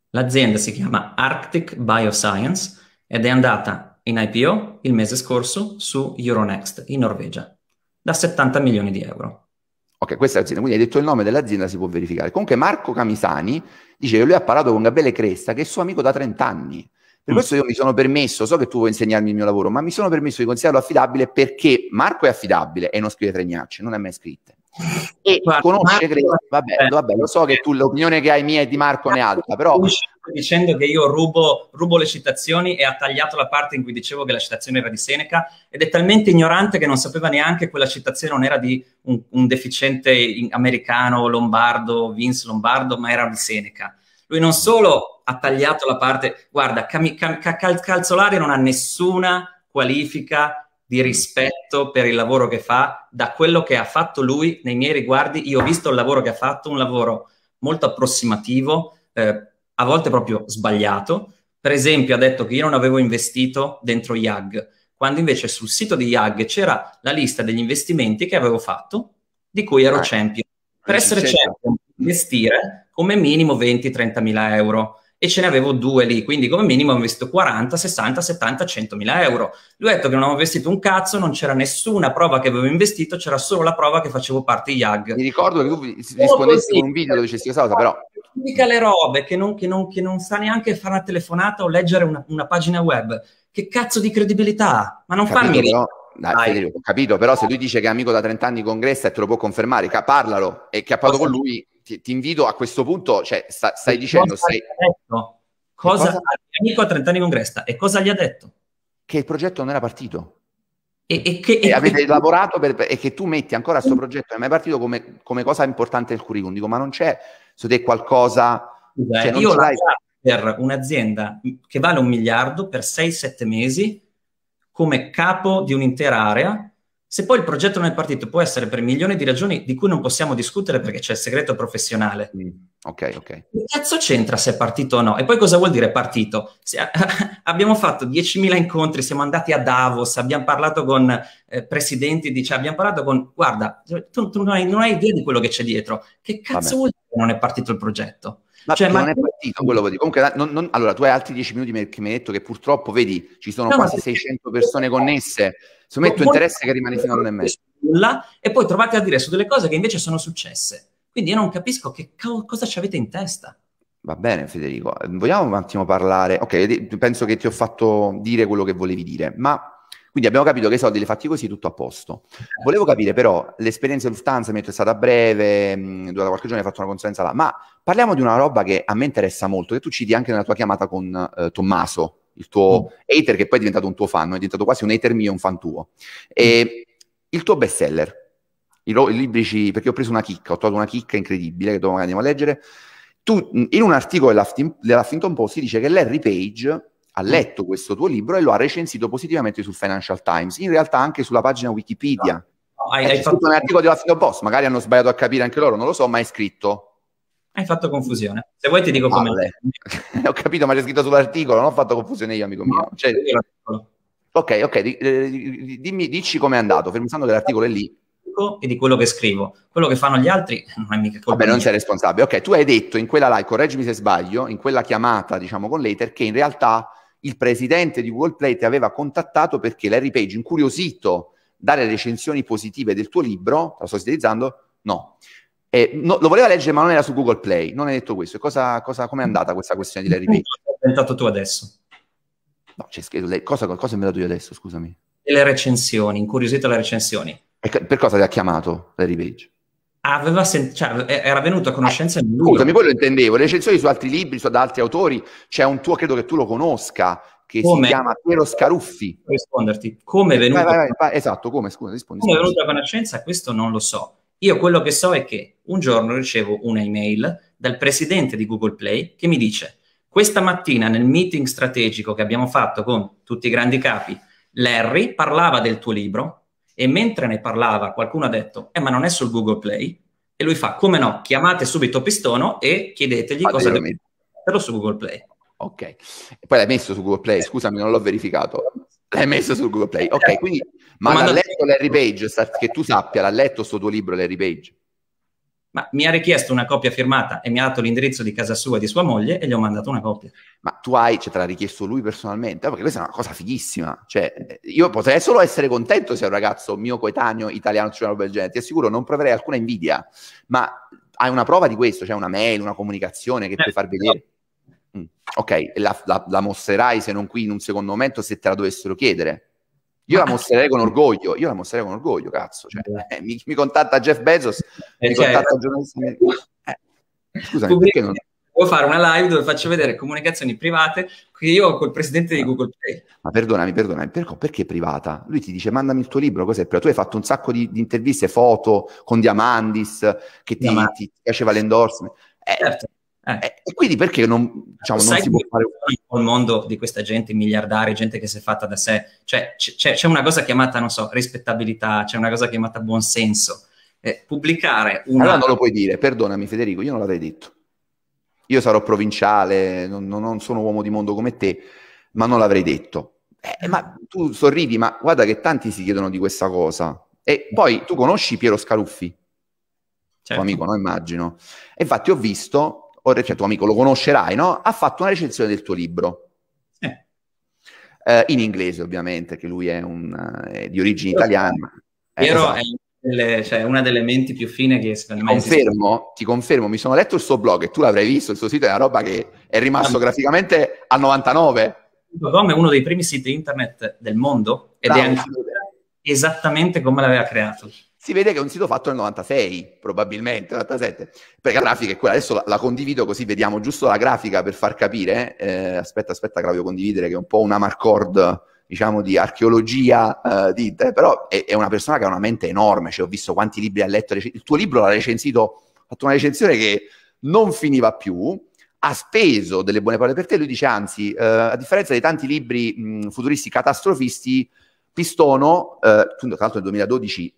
L'azienda si chiama Arctic Bioscience ed è andata in IPO il mese scorso su Euronext in Norvegia da 70 milioni di euro. Ok, questa è l'azienda, quindi hai detto il nome dell'azienda, si può verificare. Comunque Marco Camisani dice che lui ha parlato con Gabriele Cresta, che è suo amico da 30 anni. Per mm. questo io mi sono permesso, so che tu vuoi insegnarmi il mio lavoro, ma mi sono permesso di considerarlo affidabile perché Marco è affidabile e non scrive tregnacce, non è mai scritto. E Guarda, conosce Marco, vabbè, eh, vabbè, lo so che tu l'opinione che hai mia e di Marco ne è alta, però... Dicendo che io rubo, rubo, le citazioni e ha tagliato la parte in cui dicevo che la citazione era di Seneca ed è talmente ignorante che non sapeva neanche che quella citazione non era di un, un deficiente americano, lombardo, Vince Lombardo, ma era di Seneca. Lui non solo ha tagliato la parte... Guarda, Cam, Cam, Calzolari non ha nessuna qualifica di mm. rispetto per il lavoro che fa, da quello che ha fatto lui nei miei riguardi. Io ho visto il lavoro che ha fatto, un lavoro molto approssimativo, eh, a volte proprio sbagliato. Per esempio, ha detto che io non avevo investito dentro IAG, quando invece sul sito di IAG c'era la lista degli investimenti che avevo fatto, di cui ero ah, champion. Per essere certo. champion, investire come minimo 20-30 mila euro e ce ne avevo due lì, quindi come minimo ho investito 40, 60, 70, 100 mila euro. Lui ha detto che non avevo investito un cazzo, non c'era nessuna prova che avevo investito, c'era solo la prova che facevo parte IAG. Mi ricordo che tu rispondessi in un video dove dicessi questa cosa, però... Dica le robe che non, che, non, che non, sa neanche fare una telefonata o leggere una, una pagina web. Che cazzo di credibilità? Ma non Capito, farmi... Però... Dai, Dai. Federico, ho capito, però se lui dice che è amico da 30 anni con Gressa e te lo può confermare, parlalo e che ha parlato con lui ti, ti, invido a questo punto, cioè, sta, stai dicendo... Cosa, sei... cosa, cosa... amico a 30 anni con e cosa gli ha detto? Che il progetto non era partito. E, e che e avete che... lavorato per, e che tu metti ancora questo progetto, non è mai partito come, come cosa importante il curriculum. Dico, ma non c'è, se te qualcosa... Scusa, cioè, io l'hai... per un'azienda che vale un miliardo per 6-7 mesi come capo di un'intera area se poi il progetto non è partito, può essere per milioni di ragioni di cui non possiamo discutere perché c'è il segreto professionale. Mm, ok, ok. Che cazzo c'entra se è partito o no? E poi cosa vuol dire partito? Se, abbiamo fatto 10.000 incontri, siamo andati a Davos, abbiamo parlato con eh, presidenti, di, cioè, abbiamo parlato con... Guarda, tu, tu non, hai, non, hai, idea di quello che c'è dietro. Che cazzo Vabbè. vuol dire che non è partito il progetto? Ma cioè, non è partito quello vuol dire. Comunque, non, non... allora, tu hai altri 10 minuti che mi hai detto che purtroppo, vedi, ci sono no, quasi ma... 600 persone connesse Secondo me il tuo interesse che rimane fino a Nulla, E poi trovate a dire su delle cose che invece sono successe. Quindi io non capisco che co- cosa ci avete in testa. Va bene Federico, vogliamo un attimo parlare, ok, penso che ti ho fatto dire quello che volevi dire, ma quindi abbiamo capito che i soldi li fatti così, tutto a posto. Volevo capire però, l'esperienza di Lufthansa mi è stata breve, mh, mm, durata qualche giorno hai fatto una consulenza là, ma parliamo di una roba che a me interessa molto, che tu citi anche nella tua chiamata con eh, Tommaso, il tuo mm. hater che poi è diventato un tuo fan, è diventato quasi un hater mio, un fan tuo. Mm. E mm. il tuo best seller, i, i libri, ci, perché ho preso una chicca, ho trovato una chicca incredibile che domani andiamo a leggere. Tu, in un articolo dell'Huffington Post si dice che Larry Page ha mm. letto questo tuo libro e lo ha recensito positivamente sul Financial Times, in realtà anche sulla pagina Wikipedia. No. No, hai, hai fatto un articolo dell'Huffington Post, magari hanno sbagliato a capire anche loro, non lo so, ma è scritto hai fatto confusione. Se vuoi ti dico come... Ho capito, ma c'è scritto sull'articolo, non ho fatto confusione io, amico no, mio. Cioè... Ok, ok, eh, dimmi, dici com'è andato, fermando che l'articolo è lì. E di quello che scrivo. Quello che fanno gli altri non è mica colpa Vabbè, non sei responsabile. Ok, tu hai detto in quella live, correggimi se sbaglio, in quella chiamata, diciamo, con Later, che in realtà il presidente di Google Play ti aveva contattato perché Larry Page, incuriosito dalle recensioni positive del tuo libro, la sto sintetizzando, no, eh, no, lo voleva leggere, ma non era su Google Play. Non hai detto questo. Cosa, cosa, Come è andata questa questione di Larry Page? L'hai inventato tu adesso. No, c'è scritto. lei. cosa, cosa ho inventato io adesso? Scusami. E le recensioni, incuriosito le recensioni. E per cosa ti ha chiamato Larry Page? Sen- cioè, eh, era venuto a conoscenza di lui. Scusami, poi lo intendevo. Le recensioni su altri libri, su, da altri autori, c'è un tuo, credo che tu lo conosca, che come, si chiama Piero Scaruffi. Risponderti, come è eh, venuto... Vai, vai, vai, esatto, come, scusa, rispondi. Come è venuto a conoscenza, questo non lo so. Io quello che so è che un giorno ricevo un'email dal presidente di Google Play che mi dice questa mattina nel meeting strategico che abbiamo fatto con tutti i grandi capi, Larry parlava del tuo libro e mentre ne parlava qualcuno ha detto eh ma non è sul Google Play? E lui fa come no, chiamate subito Pistono e chiedetegli ah, cosa deve metterlo su Google Play. Ok, poi l'hai messo su Google Play, scusami non l'ho verificato. L'hai messo su Google Play, ok, quindi ma l'ha letto Larry Page, che tu sappia, l'ha letto sto tuo libro Larry Page? Ma mi ha richiesto una copia firmata e mi ha dato l'indirizzo di casa sua e di sua moglie e gli ho mandato una copia. Ma tu hai, cioè te l'ha richiesto lui personalmente? Perché questa è una cosa fighissima. Cioè, io potrei solo essere contento se un ragazzo mio coetaneo italiano c'è una genere. Ti assicuro, non proverei alcuna invidia. Ma hai una prova di questo? C'è cioè una mail, una comunicazione che eh, puoi far vedere? No. Mm. Ok, la, la, la mostrerai se non qui in un secondo momento se te la dovessero chiedere. Io la mostrerei con orgoglio, io la mostrerei con orgoglio, cazzo. Cioè, eh, mi, mi, contatta Jeff Bezos, e mi eh, cioè, contatta giornalisti. Eh, eh, scusami, Pubblic- perché non... Vuoi fare una live dove faccio vedere comunicazioni private che io ho col presidente di ah. Google Play. Ma perdonami, perdonami, perché, perché privata? Lui ti dice mandami il tuo libro, cos'è? Tu hai fatto un sacco di, di interviste, foto con Diamandis, che ti, ti, ti piaceva l'endorsement. Eh, certo. Eh. eh. E quindi perché non, diciamo, non si può fare il mondo di questa gente miliardaria, gente che si è fatta da sé? Cioè, c'è, c'è, una cosa chiamata, non so, rispettabilità, c'è una cosa chiamata buonsenso. Eh, pubblicare una... Allora non lo puoi dire, perdonami Federico, io non l'avrei detto. Io sarò provinciale, non, non sono uomo di mondo come te, ma non l'avrei detto. Eh, mm. ma tu sorridi, ma guarda che tanti si chiedono di questa cosa. E poi tu conosci Piero Scaluffi, certo. tuo amico, no? Immagino. E infatti ho visto o cioè tuo amico lo conoscerai, no? Ha fatto una recensione del tuo libro. Eh. Eh, in inglese, ovviamente, che lui è, un, eh, è di origine italiana. Piero esatto. è delle, cioè, una delle menti più fine che secondo me... Confermo, Ti confermo, mi sono letto il suo blog e tu l'avrai visto, il suo sito è una roba che è rimasto ah, graficamente al 99. Com è uno dei primi siti internet del mondo ed Bravo. è esattamente come l'aveva creato si vede che è un sito fatto nel 96, probabilmente, 97, perché la grafica è quella. Adesso la, la condivido così vediamo giusto la grafica per far capire. Eh, aspetta, aspetta che la voglio condividere, che è un po' una marcord, diciamo, di archeologia, eh, di, eh, però è, è, una persona che ha una mente enorme, cioè ho visto quanti libri ha letto, il tuo libro l'ha recensito, ha fatto una recensione che non finiva più, ha speso delle buone parole per te, lui dice anzi, eh, a differenza di tanti libri mh, futuristi catastrofisti, Pistono, eh, tra l'altro nel 2012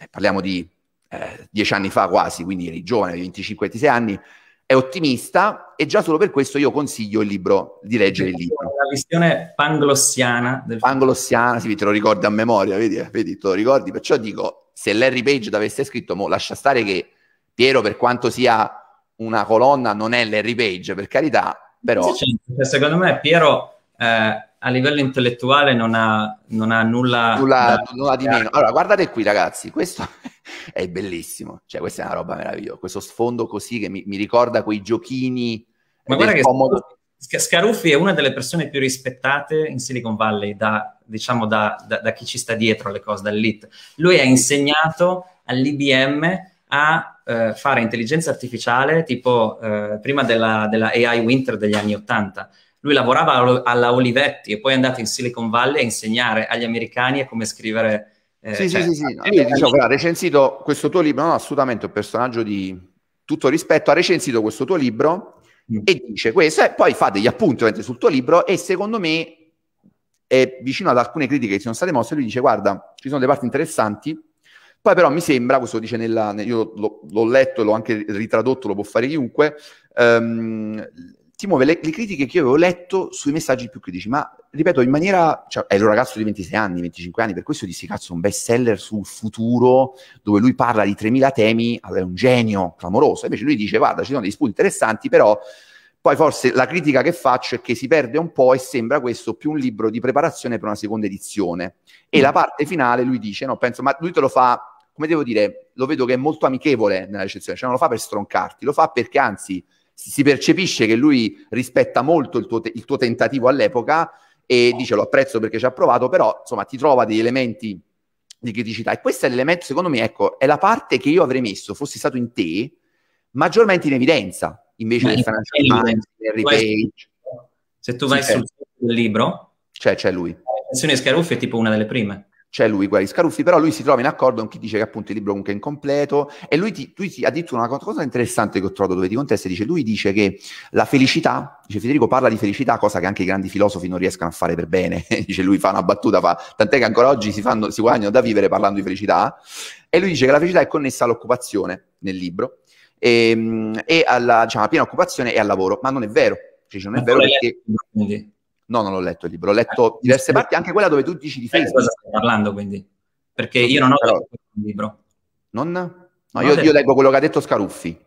eh, parliamo di eh, dieci anni fa quasi, quindi eri giovane, di 25-26 anni, è ottimista e già solo per questo io consiglio il libro, di leggere il libro. La visione panglossiana. Del... Panglossiana, sì, te lo ricordi a memoria, vedi, eh, vedi, te lo ricordi, perciò dico, se Larry Page l'avesse scritto, mo, lascia stare che Piero, per quanto sia una colonna, non è Larry Page, per carità, però... Cioè, secondo me Piero... Eh a livello intellettuale non ha, non ha nulla, nulla, da... nulla di meno. Allora, guardate qui, ragazzi, questo è bellissimo. Cioè, questa è una roba meravigliosa. Questo sfondo così che mi, mi ricorda quei giochini. Ma eh, guarda che comodo... Scaruffi è una delle persone più rispettate in Silicon Valley, da, diciamo da, da, da chi ci sta dietro alle cose, dall'IT. Lui ha insegnato all'IBM a eh, fare intelligenza artificiale, tipo eh, prima della, della AI Winter degli anni Ottanta lui lavorava alla Olivetti e poi è andato in Silicon Valley a insegnare agli americani a come scrivere. Eh, sì, cioè, sì, sì, sì, no, diciamo ha recensito questo tuo libro, no, assolutamente un personaggio di tutto rispetto, ha recensito questo tuo libro mm. e dice questo e poi fa degli appunti sul tuo libro e secondo me è vicino ad alcune critiche che ci sono state mosse, lui dice guarda, ci sono delle parti interessanti, poi però mi sembra, questo dice nella, io l'ho, l'ho letto e l'ho anche ritradotto, lo può fare chiunque, ehm, Timone, le, le, critiche che io avevo letto sui messaggi più critici, ma ripeto, in maniera. Cioè, è un ragazzo di 26 anni, 25 anni, per questo dissi cazzo, un best seller sul futuro dove lui parla di 3000 temi, allora è un genio clamoroso. Invece lui dice: Guarda, ci sono dei spunti interessanti, però. Poi forse la critica che faccio è che si perde un po' e sembra questo più un libro di preparazione per una seconda edizione. E mm. la parte finale lui dice: No, penso, ma lui te lo fa, come devo dire, lo vedo che è molto amichevole nella recensione, cioè non lo fa per stroncarti, lo fa perché anzi si percepisce che lui rispetta molto il tuo, te- il tuo tentativo all'epoca e dice lo apprezzo perché ci ha provato, però insomma ti trova degli elementi di criticità. E questo è l'elemento, secondo me, ecco, è la parte che io avrei messo, fossi stato in te, maggiormente in evidenza, invece Ma del Financial Times, Harry Page. Se tu vai sì, sul certo. libro, cioè, c'è lui. La recensione Scaruff è tipo una delle prime c'è cioè, lui, Guerri Scaruffi, però lui si trova in accordo con chi dice che appunto il libro comunque è incompleto e lui, ti, lui ti, addirittura una cosa interessante che ho trovato dove ti contesta, dice lui dice che la felicità, dice Federico parla di felicità, cosa che anche i grandi filosofi non riescono a fare per bene, dice lui fa una battuta, fa, tant'è che ancora oggi si, fanno, si guadagnano da vivere parlando di felicità e lui dice che la felicità è connessa all'occupazione nel libro e, ehm, e alla, diciamo, piena occupazione e al lavoro, ma non è vero, cioè, non è vero perché... Quindi No, non l'ho letto il libro, ho letto eh, diverse parti, anche quella dove tu dici di eh, Facebook. Di cosa stai parlando quindi? Perché io non ho letto il libro. Non? No, io, io leggo quello che ha detto Scaruffi.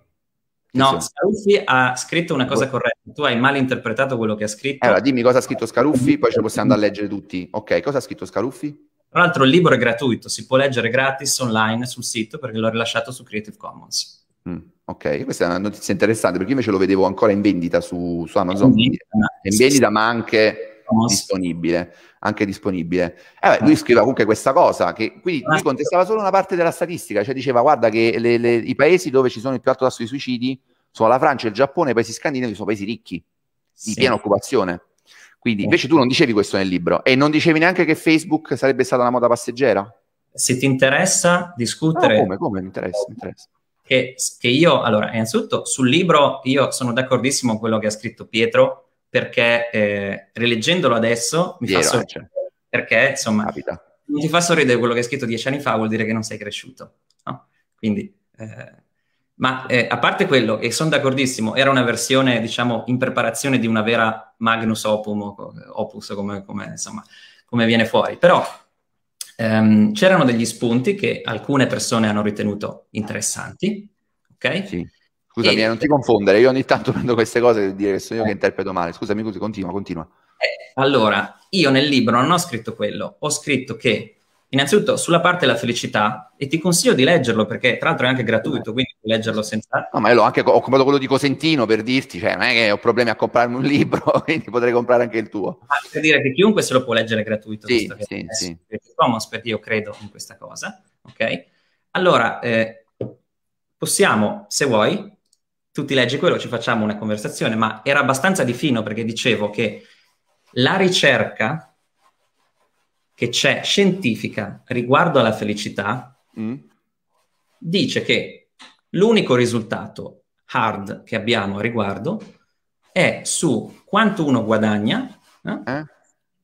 No, Scaruffi ha scritto una cosa corretta, tu hai mal interpretato quello che ha scritto. Allora, dimmi cosa ha scritto Scaruffi, poi ce lo possiamo andare a leggere tutti. Ok, cosa ha scritto Scaruffi? Tra l'altro il libro è gratuito, si può leggere gratis online sul sito perché l'ho rilasciato su Creative Commons. Mm. Ok, questa è una notizia interessante perché io invece lo vedevo ancora in vendita su, su Amazon. in vendita, eh, in vendita ma anche no, disponibile. Anche disponibile. Eh, beh, lui scriveva comunque questa cosa, che quindi lui contestava solo una parte della statistica, cioè diceva guarda che le, le, i paesi dove ci sono il più alto tasso di suicidi sono la Francia, il Giappone, i paesi scandinavi sono paesi ricchi, sì. di piena occupazione. Quindi invece tu non dicevi questo nel libro e non dicevi neanche che Facebook sarebbe stata una moda passeggera? Se ti interessa discutere... No, ah, come, come? Mi interessa, mi interessa che, che io, allora, innanzitutto sul libro io sono d'accordissimo con quello che ha scritto Pietro, perché eh, rileggendolo adesso mi Piero, fa sorridere, perché insomma, capita. non ti fa sorridere quello che hai scritto dieci anni fa, vuol dire che non sei cresciuto. No? Quindi, eh, ma eh, a parte quello, e sono d'accordissimo, era una versione, diciamo, in preparazione di una vera magnus opum, opus, come, come, insomma, come viene fuori, però ehm, c'erano degli spunti che alcune persone hanno ritenuto interessanti, ok? Sì. Scusami, e... Eh, non ti confondere, io ogni tanto prendo queste cose e dire che sono io che interpreto male. Scusami, continua, continua. Eh, allora, io nel libro non ho scritto quello, ho scritto che innanzitutto sulla parte della felicità, e ti consiglio di leggerlo perché tra l'altro è anche gratuito, quindi leggerlo senza... No, ma io anche, ho comprato quello di Cosentino per dirti, cioè non è che ho problemi a comprarmi un libro, quindi potrei comprare anche il tuo. Ma ah, per dire che chiunque se lo può leggere gratuito. Sì, visto sì, sì. Commons, perché io credo in questa cosa, ok? Allora, eh, possiamo, se vuoi, tu ti leggi quello, ci facciamo una conversazione, ma era abbastanza di fino perché dicevo che la ricerca che c'è scientifica riguardo alla felicità mm. dice che L'unico risultato hard che abbiamo a riguardo è su quanto uno guadagna eh, eh?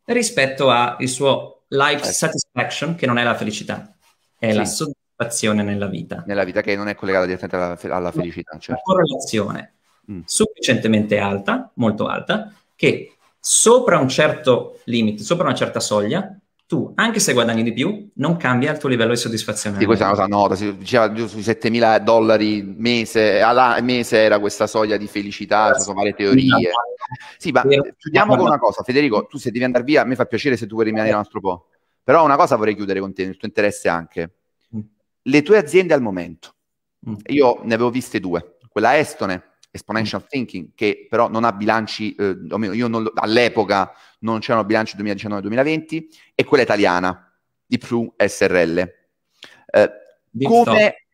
rispetto al suo life eh satisfaction, che non è la felicità, è sì. la soddisfazione nella vita. Nella vita che non è collegata direttamente alla, alla felicità. Certo. Una correlazione mm. sufficientemente alta, molto alta, che sopra un certo limite, sopra una certa soglia, tu, anche se guadagni di più, non cambia il tuo livello di soddisfazione. Sì, questa è una cosa nota, si diceva giù sui 7.000 dollari mese, alla mese era questa soglia di felicità, ci sono varie teorie. Sì, ma chiudiamo con una cosa, Federico, tu se devi andare via, a me fa piacere se tu vuoi rimanere un altro po', però una cosa vorrei chiudere con te, nel tuo interesse anche. Mm. Le tue aziende al momento, mm. io ne avevo viste due, quella estone, Exponential Thinking, che però non ha bilanci, eh, io non, all'epoca non c'erano bilanci 2019-2020, e quella italiana, di Pru SRL. Eh, deep come...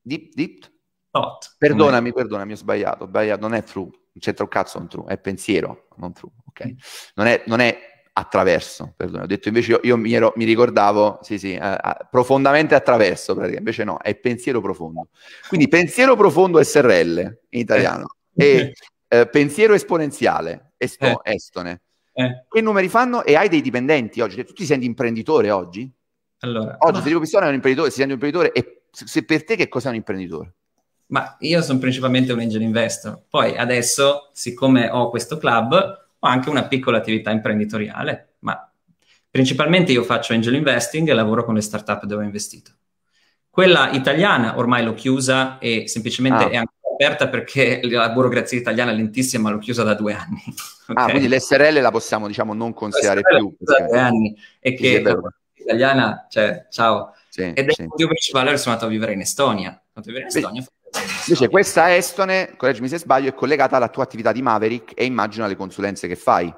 Deep, deep? Thought. Perdonami, perdonami, ho sbagliato, sbagliato, non è Pru, non c'entra un cazzo con Pru, è pensiero, non Pru, ok? Mm. Non è, non è attraverso, perdono. ho detto invece io, io mi, ero, mi, ricordavo, sì sì, eh, profondamente attraverso, invece no, è pensiero profondo. Quindi pensiero profondo SRL in italiano eh. e eh, pensiero esponenziale, esto, eh. estone eh. che numeri fanno e hai dei dipendenti oggi, cioè, tu ti senti imprenditore oggi? Allora, oggi ma... Filippo Pistone è un imprenditore, si sente un imprenditore e se per te che cos'è un imprenditore? Ma io sono principalmente un angel investor, poi adesso siccome ho questo club ho anche una piccola attività imprenditoriale, ma principalmente io faccio angel investing e lavoro con le startup dove ho investito. Quella italiana ormai l'ho chiusa e semplicemente ah. è ancora aperta perché la burocrazia italiana è lentissima, l'ho chiusa da due anni. okay? Ah, quindi l'SRL la possiamo, diciamo, non considerare più. Da due anni. E che italiana, cioè, ciao. Sì, Ed è sì. motivo principale che sono andato a vivere in Estonia. Sono vivere in Estonia. Invece questa Estone, correggimi se sbaglio, è collegata alla tua attività di Maverick e immagino alle consulenze che fai.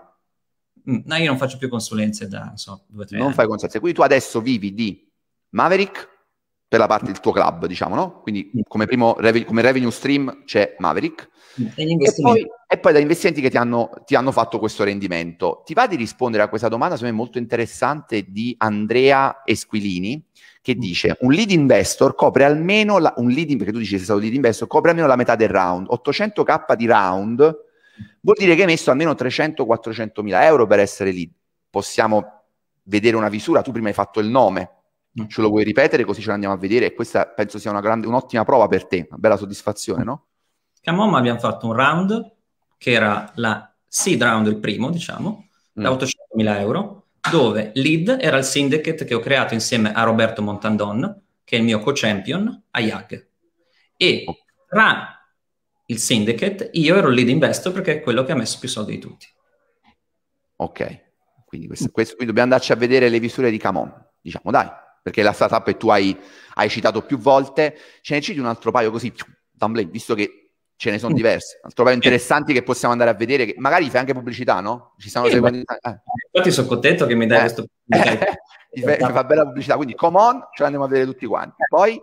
Mm, no, io non faccio più consulenze da, non so, due o tre Non anni. fai consulenze, quindi tu adesso vivi di Maverick per la parte del tuo club, diciamo, no? Quindi come, primo, come revenue stream c'è Maverick. E, poi, e poi, da investimenti che ti hanno, ti hanno, fatto questo rendimento. Ti va di rispondere a questa domanda, secondo me molto interessante, di Andrea Esquilini, che mm. dice un lead investor copre almeno, la, un lead, perché tu dici sei stato lead investor, copre almeno la metà del round. 800k di round vuol dire che hai messo almeno 300-400 mila euro per essere lead. Possiamo vedere una visura, tu prima hai fatto il nome, non mm. ce lo vuoi ripetere così ce l'andiamo a vedere e questa penso sia una grande, un'ottima prova per te, una bella soddisfazione, mm. no? Camom abbiamo fatto un round che era la seed round, il primo diciamo, mm. da 800.000 euro, dove lead era il syndicate che ho creato insieme a Roberto Montandon, che è il mio co-champion a IAG. E tra il syndicate io ero il lead investor perché è quello che ha messo più soldi di tutti. Ok, quindi, questo, questo, qui dobbiamo andarci a vedere le misure di Camon, diciamo, dai perché la startup che tu hai, hai, citato più volte, ce ne citi un altro paio così, tumbling, visto che ce ne sono mm. diverse, un altro paio interessanti che possiamo andare a vedere, che magari fai anche pubblicità, no? Ci stanno sì, seguendo... Eh, eh. Infatti sono contento che mi dai eh. questo... Mi fa bella pubblicità, quindi come on, ce l'andiamo a vedere tutti quanti. Poi...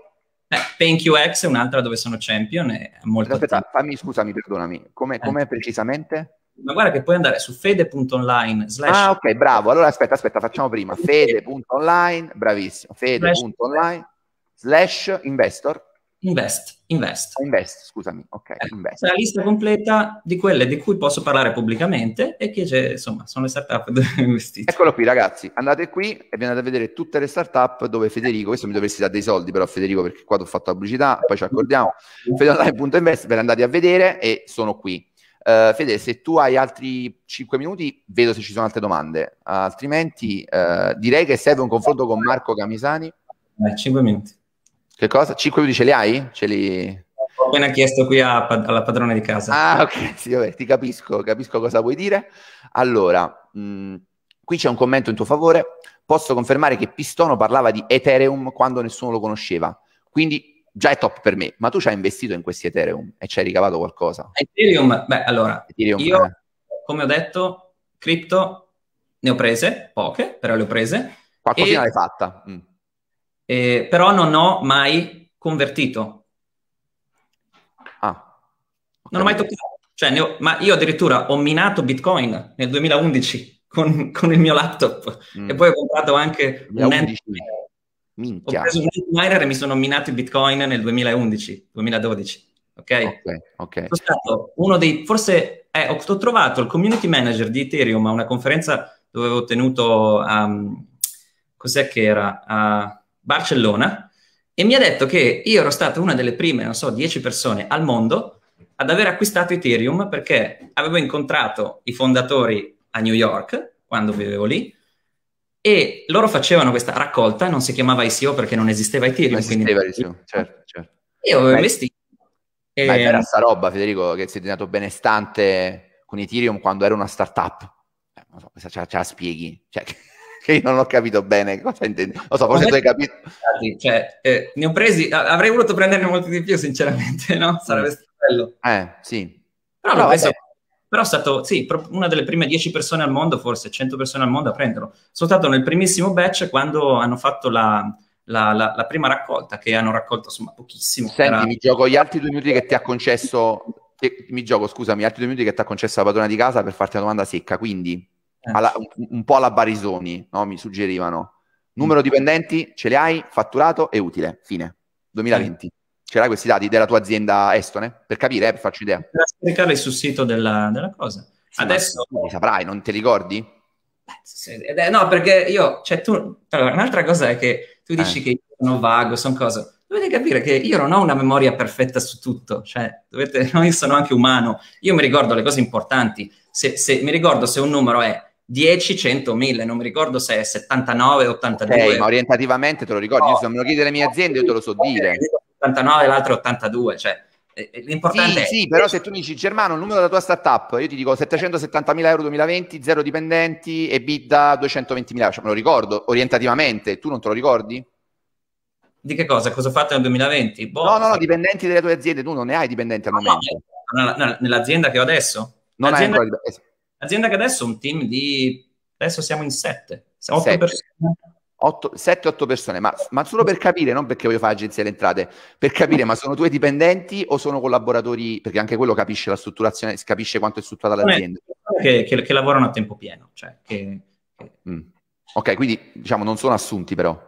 Eh, PenQX è un'altra dove sono champion. È molto aspetta, aspetta fammi, scusami, perdonami. Come eh. precisamente? ma guarda che puoi andare su fede.online Ah, ok, bravo. Allora aspetta, aspetta, facciamo prima. Fede.online, bravissimo. Fede.online slash investor. Invest, invest. Ah, invest, scusami, ok. Eh, invest. La lista completa di quelle di cui posso parlare pubblicamente e che insomma, sono le startup dove Eccolo qui, ragazzi. Andate qui e vi andate a vedere tutte le startup dove Federico, questo mi dovresti dare dei soldi però Federico perché qua ti ho fatto la pubblicità, poi ci accordiamo. Federico.invest, ve le andate a vedere e sono qui. Uh, Fede, se tu hai altri 5 minuti, vedo se ci sono altre domande, uh, altrimenti uh, direi che serve un confronto con Marco Camisani. Eh, 5 minuti. Che cosa? 5 minuti ce li hai? Ce li... Ho appena chiesto qui a, alla padrona di casa. Ah, ok, sì, vabbè, ti capisco, capisco cosa vuoi dire. Allora, mh, mm, qui c'è un commento in tuo favore. Posso confermare che Pistono parlava di Ethereum quando nessuno lo conosceva. Quindi già è top per me, ma tu ci hai investito in questi Ethereum e ci hai ricavato qualcosa? Ethereum, beh, allora, Ethereum, io, eh. come ho detto, cripto ne ho prese, poche, però le ho prese. Qualcosina e, l'hai fatta. Mm. E, però non ho mai convertito. Ah. Okay. Non ho mai toccato. Cioè, ho, ma io addirittura ho minato Bitcoin nel 2011 con, con il mio laptop mm. e poi ho comprato anche 2011. un... Minchia. Ho preso un miner e mi sono minato il Bitcoin nel 2011, 2012. Ok? Ok, ok. Sono stato uno dei, forse, eh, ho, trovato il community manager di Ethereum a una conferenza dove avevo tenuto a, um, cos'è che era, a Barcellona, e mi ha detto che io ero stato una delle prime, non so, 10 persone al mondo ad aver acquistato Ethereum perché avevo incontrato i fondatori a New York, quando vivevo lì, e loro facevano questa raccolta, non si chiamava ICO perché non esisteva Ethereum. Non esisteva quindi... ICO, certo, certo. Io avevo investito. Ma era sta roba, Federico, che sei diventato benestante con Ethereum quando era una startup. Eh, non so, questa ce, ce la spieghi. Cioè, che io non ho capito bene cosa intendi. Non so, forse tu hai capito. Cioè, eh, ne ho presi, avrei voluto prenderne molti di più, sinceramente, no? Sarebbe stato bello. Eh, sì. Però, Però adesso... Vabbè però è stato, sì, una delle prime 10 persone al mondo, forse 100 persone al mondo a prenderlo. Sono stato nel primissimo batch quando hanno fatto la, la, la, la prima raccolta, che hanno raccolto insomma pochissimo. Senti, era... mi gioco gli altri due minuti che ti ha concesso, eh, mi gioco, scusami, gli altri due minuti che ti ha concesso la padrona di casa per farti una domanda secca, quindi eh. alla, un, un, po' alla Barisoni, no? mi suggerivano. Numero mm. dipendenti, ce li hai, fatturato e utile, fine, 2020. Eh. Ce l'hai questi dati della tua azienda Estone? Per capire, eh, per farci idea. Per scaricare sul sito della, della cosa. Sì, Adesso... Li saprai, non te li ricordi? no, perché io... Cioè, tu... Allora, un'altra cosa è che tu dici eh. che io sono vago, sono cosa... Dovete capire che io non ho una memoria perfetta su tutto. Cioè, dovete... No, io sono anche umano. Io mi ricordo le cose importanti. Se, se mi ricordo se un numero è 10, 100, 1000, non mi ricordo se è 79, 82. Okay, ma orientativamente te lo ricordi, no, io se me lo chiedi le mie aziende io te lo so dire. 89 l'altro 82, cioè eh, eh, l'importante sì, è... Sì, però se tu dici Germano, il numero della tua startup, io ti dico 770.000 euro 2020, zero dipendenti e bid da 220.000, cioè me lo ricordo orientativamente, tu non te lo ricordi? Di che cosa? Cosa ho fatto nel 2020? Boh, no, no, no, dipendenti delle tue aziende, tu non ne hai dipendenti al no, momento. No, nell'azienda che ho adesso? Non l'azienda, hai ancora dipendenti. Eh, l'azienda che adesso è un team di... adesso siamo in 7, 8 persone 7-8 persone, ma, ma, solo per capire, non perché voglio fare agenzia delle entrate, per capire, ma sono tuoi dipendenti o sono collaboratori? Perché anche quello capisce la strutturazione, capisce quanto è strutturata l'azienda. Che, che, che lavorano a tempo pieno. Cioè che, mm. Ok, quindi diciamo non sono assunti però.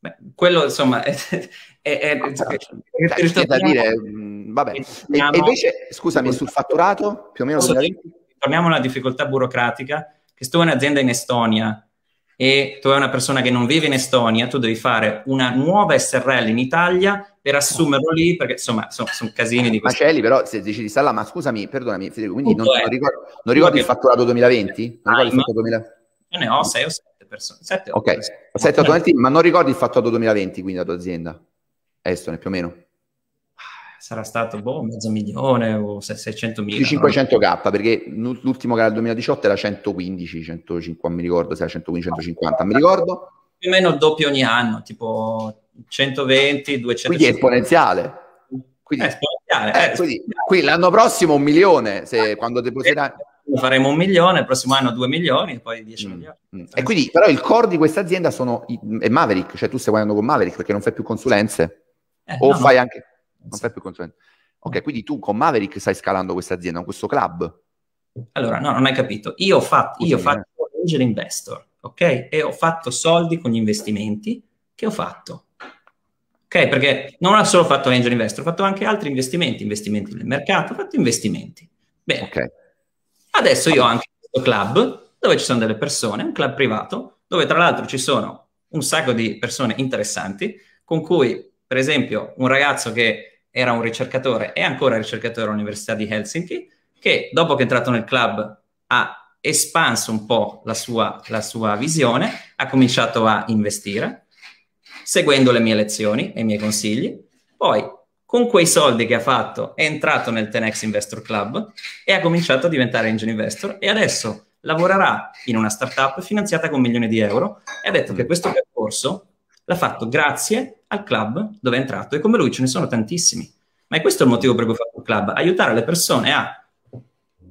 Beh, quello insomma è, è, è, ah, cioè, è da dire mh, mm, vabbè. E, e, invece, scusami, sul fatturato più o meno... Torniamo alla difficoltà burocratica, che sto in un'azienda in Estonia e tu hai una persona che non vive in Estonia, tu devi fare una nuova SRL in Italia per assumerlo lì, perché insomma sono, sono casini di questo. Macelli, però se decidi sta là, ma scusami, perdonami, Federico, quindi non, non, ricordo, eh, non ricordi il fatturato 2020? Non ah, ricordo il fatturato 2020? Io ne ho 6 o 7 persone. 7, ok, 7 8 ma non ricordi il fatturato 2020 quindi la tua azienda? Estone più o meno? sarà stato boh, mezzo milione o 600 mila. 500k, perché l'ultimo gara del 2018 era 115, 150, mi ricordo, se era 115, 150, mi ricordo. Più o meno il doppio ogni anno, tipo 120, 200. Quindi è esponenziale. Quindi, eh, esponenziale, eh, eh, quindi, quindi l'anno prossimo un milione, se, quando depositerai eh, faremo un milione, il prossimo anno due milioni e poi 10 mm, milioni. Mm. E quindi però il core di questa azienda sono i, è Maverick, cioè tu stai guadagnando con Maverick perché non fai più consulenze. Eh, o no, fai no. anche non sei più consulente. Ok, quindi tu con Maverick stai scalando questa azienda, questo club. Allora, no, non hai capito. Io ho fatto, io ho fatto eh. angel investor, ok? E ho fatto soldi con gli investimenti che ho fatto. Ok, perché non ho solo fatto angel investor, ho fatto anche altri investimenti, investimenti nel mercato, ho fatto investimenti. Bene. Okay. Adesso io ho anche questo club dove ci sono delle persone, un club privato, dove tra l'altro ci sono un sacco di persone interessanti con cui, per esempio, un ragazzo che era un ricercatore e ancora ricercatore all'Università di Helsinki, che dopo che è entrato nel club ha espanso un po' la sua, la sua visione, ha cominciato a investire, seguendo le mie lezioni e i miei consigli. Poi, con quei soldi che ha fatto, è entrato nel Tenex Investor Club e ha cominciato a diventare Engine investor e adesso lavorerà in una startup finanziata con milioni di euro e ha detto che questo percorso l'ha fatto grazie al club dove è entrato e come lui ce ne sono tantissimi. Ma è questo il motivo per cui ho fatto il club, aiutare le persone a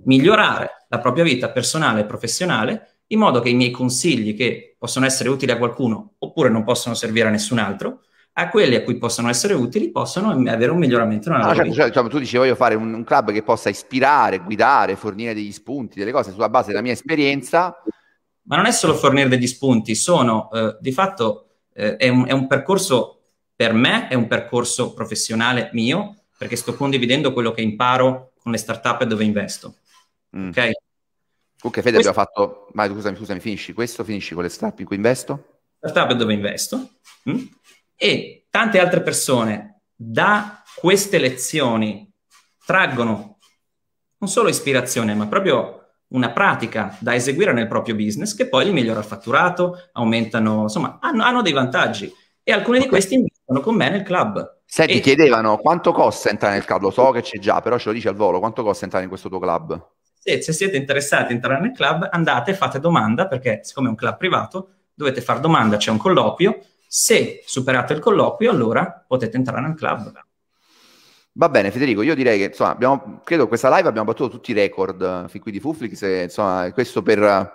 migliorare la propria vita personale e professionale in modo che i miei consigli che possono essere utili a qualcuno oppure non possono servire a nessun altro, a quelli a cui possono essere utili possono avere un miglioramento nella no, certo, cioè, diciamo, tu dici voglio fare un, un, club che possa ispirare, guidare, fornire degli spunti, delle cose sulla base della mia esperienza. Ma non è solo fornire degli spunti, sono eh, di fatto eh, è, un, è un percorso per me, è un percorso professionale mio, perché sto condividendo quello che imparo con le startup dove investo. Mm. Ok? Ok, Fede, questo... abbiamo fatto. Ma scusami, scusami, finisci questo, finisci con le startup in cui investo? Startup dove investo. Mm? E tante altre persone da queste lezioni traggono non solo ispirazione, ma proprio una pratica da eseguire nel proprio business che poi gli migliora il fatturato, aumentano, insomma, hanno, hanno dei vantaggi. E alcuni di questi investono con me nel club. Senti, e... chiedevano quanto costa entrare nel club, lo so che c'è già, però ce lo dici al volo, quanto costa entrare in questo tuo club? Se, se siete interessati a entrare nel club, andate e fate domanda, perché siccome è un club privato, dovete fare domanda, c'è un colloquio, se superate il colloquio, allora potete entrare nel club. Va bene Federico, io direi che insomma, abbiamo, credo questa live abbiamo battuto tutti i record eh, fin qui di Fuflix, insomma, questo per eh,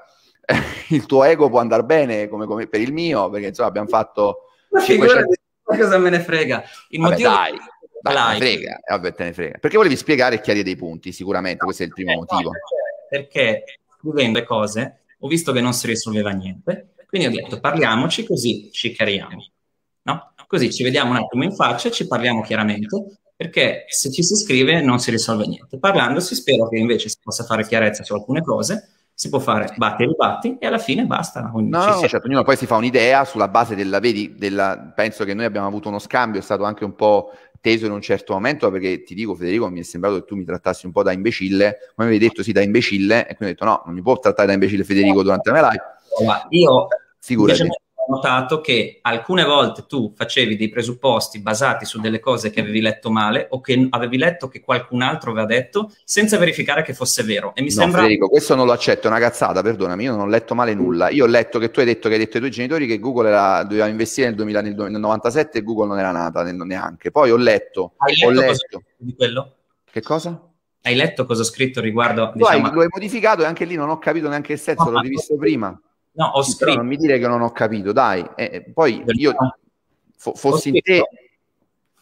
il tuo ego può andare bene come, come, per il mio, perché insomma abbiamo fatto... Ma 500... cosa me ne frega? Il Vabbè, motivo... Dai, dai, dai frega, eh, Vabbè, te ne frega. Perché volevi spiegare e chiarire dei punti, sicuramente, no, questo è il primo eh, motivo. perché scrivendo cose ho visto che non si risolveva niente, quindi ho detto parliamoci così ci cariamo, no? Così ci vediamo un attimo in faccia, ci parliamo chiaramente perché se ci si scrive non si risolve niente. Parlandosi spero che invece si possa fare chiarezza su alcune cose, si può fare batti e ribatti e alla fine basta. Ogni no, no, certo, ognuno poi si fa un'idea sulla base della, vedi, della, penso che noi abbiamo avuto uno scambio, è stato anche un po' teso in un certo momento perché ti dico Federico mi è sembrato che tu mi trattassi un po' da imbecille, come avevi detto sì da imbecille e quindi ho detto no, non mi può trattare da imbecille Federico durante la mia live. Ma io Figurati ho notato che alcune volte tu facevi dei presupposti basati su delle cose che avevi letto male o che avevi letto che qualcun altro aveva detto senza verificare che fosse vero. E mi no, sembra... Federico, questo non lo accetto, è una cazzata, perdonami, io non ho letto male nulla. Io ho letto che tu hai detto che hai detto ai tuoi genitori che Google era, doveva investire nel, 2000, nel 97 e Google non era nata neanche. Poi ho letto... Hai letto, ho letto... di quello? Che cosa? Hai letto cosa ho scritto riguardo... Diciamo... Hai, lo hai modificato e anche lì non ho capito neanche il senso, no, l'ho rivisto no. prima. No, ho sì, scritto. non mi dire che non ho capito, dai. Eh, eh poi io fo- fossi in te...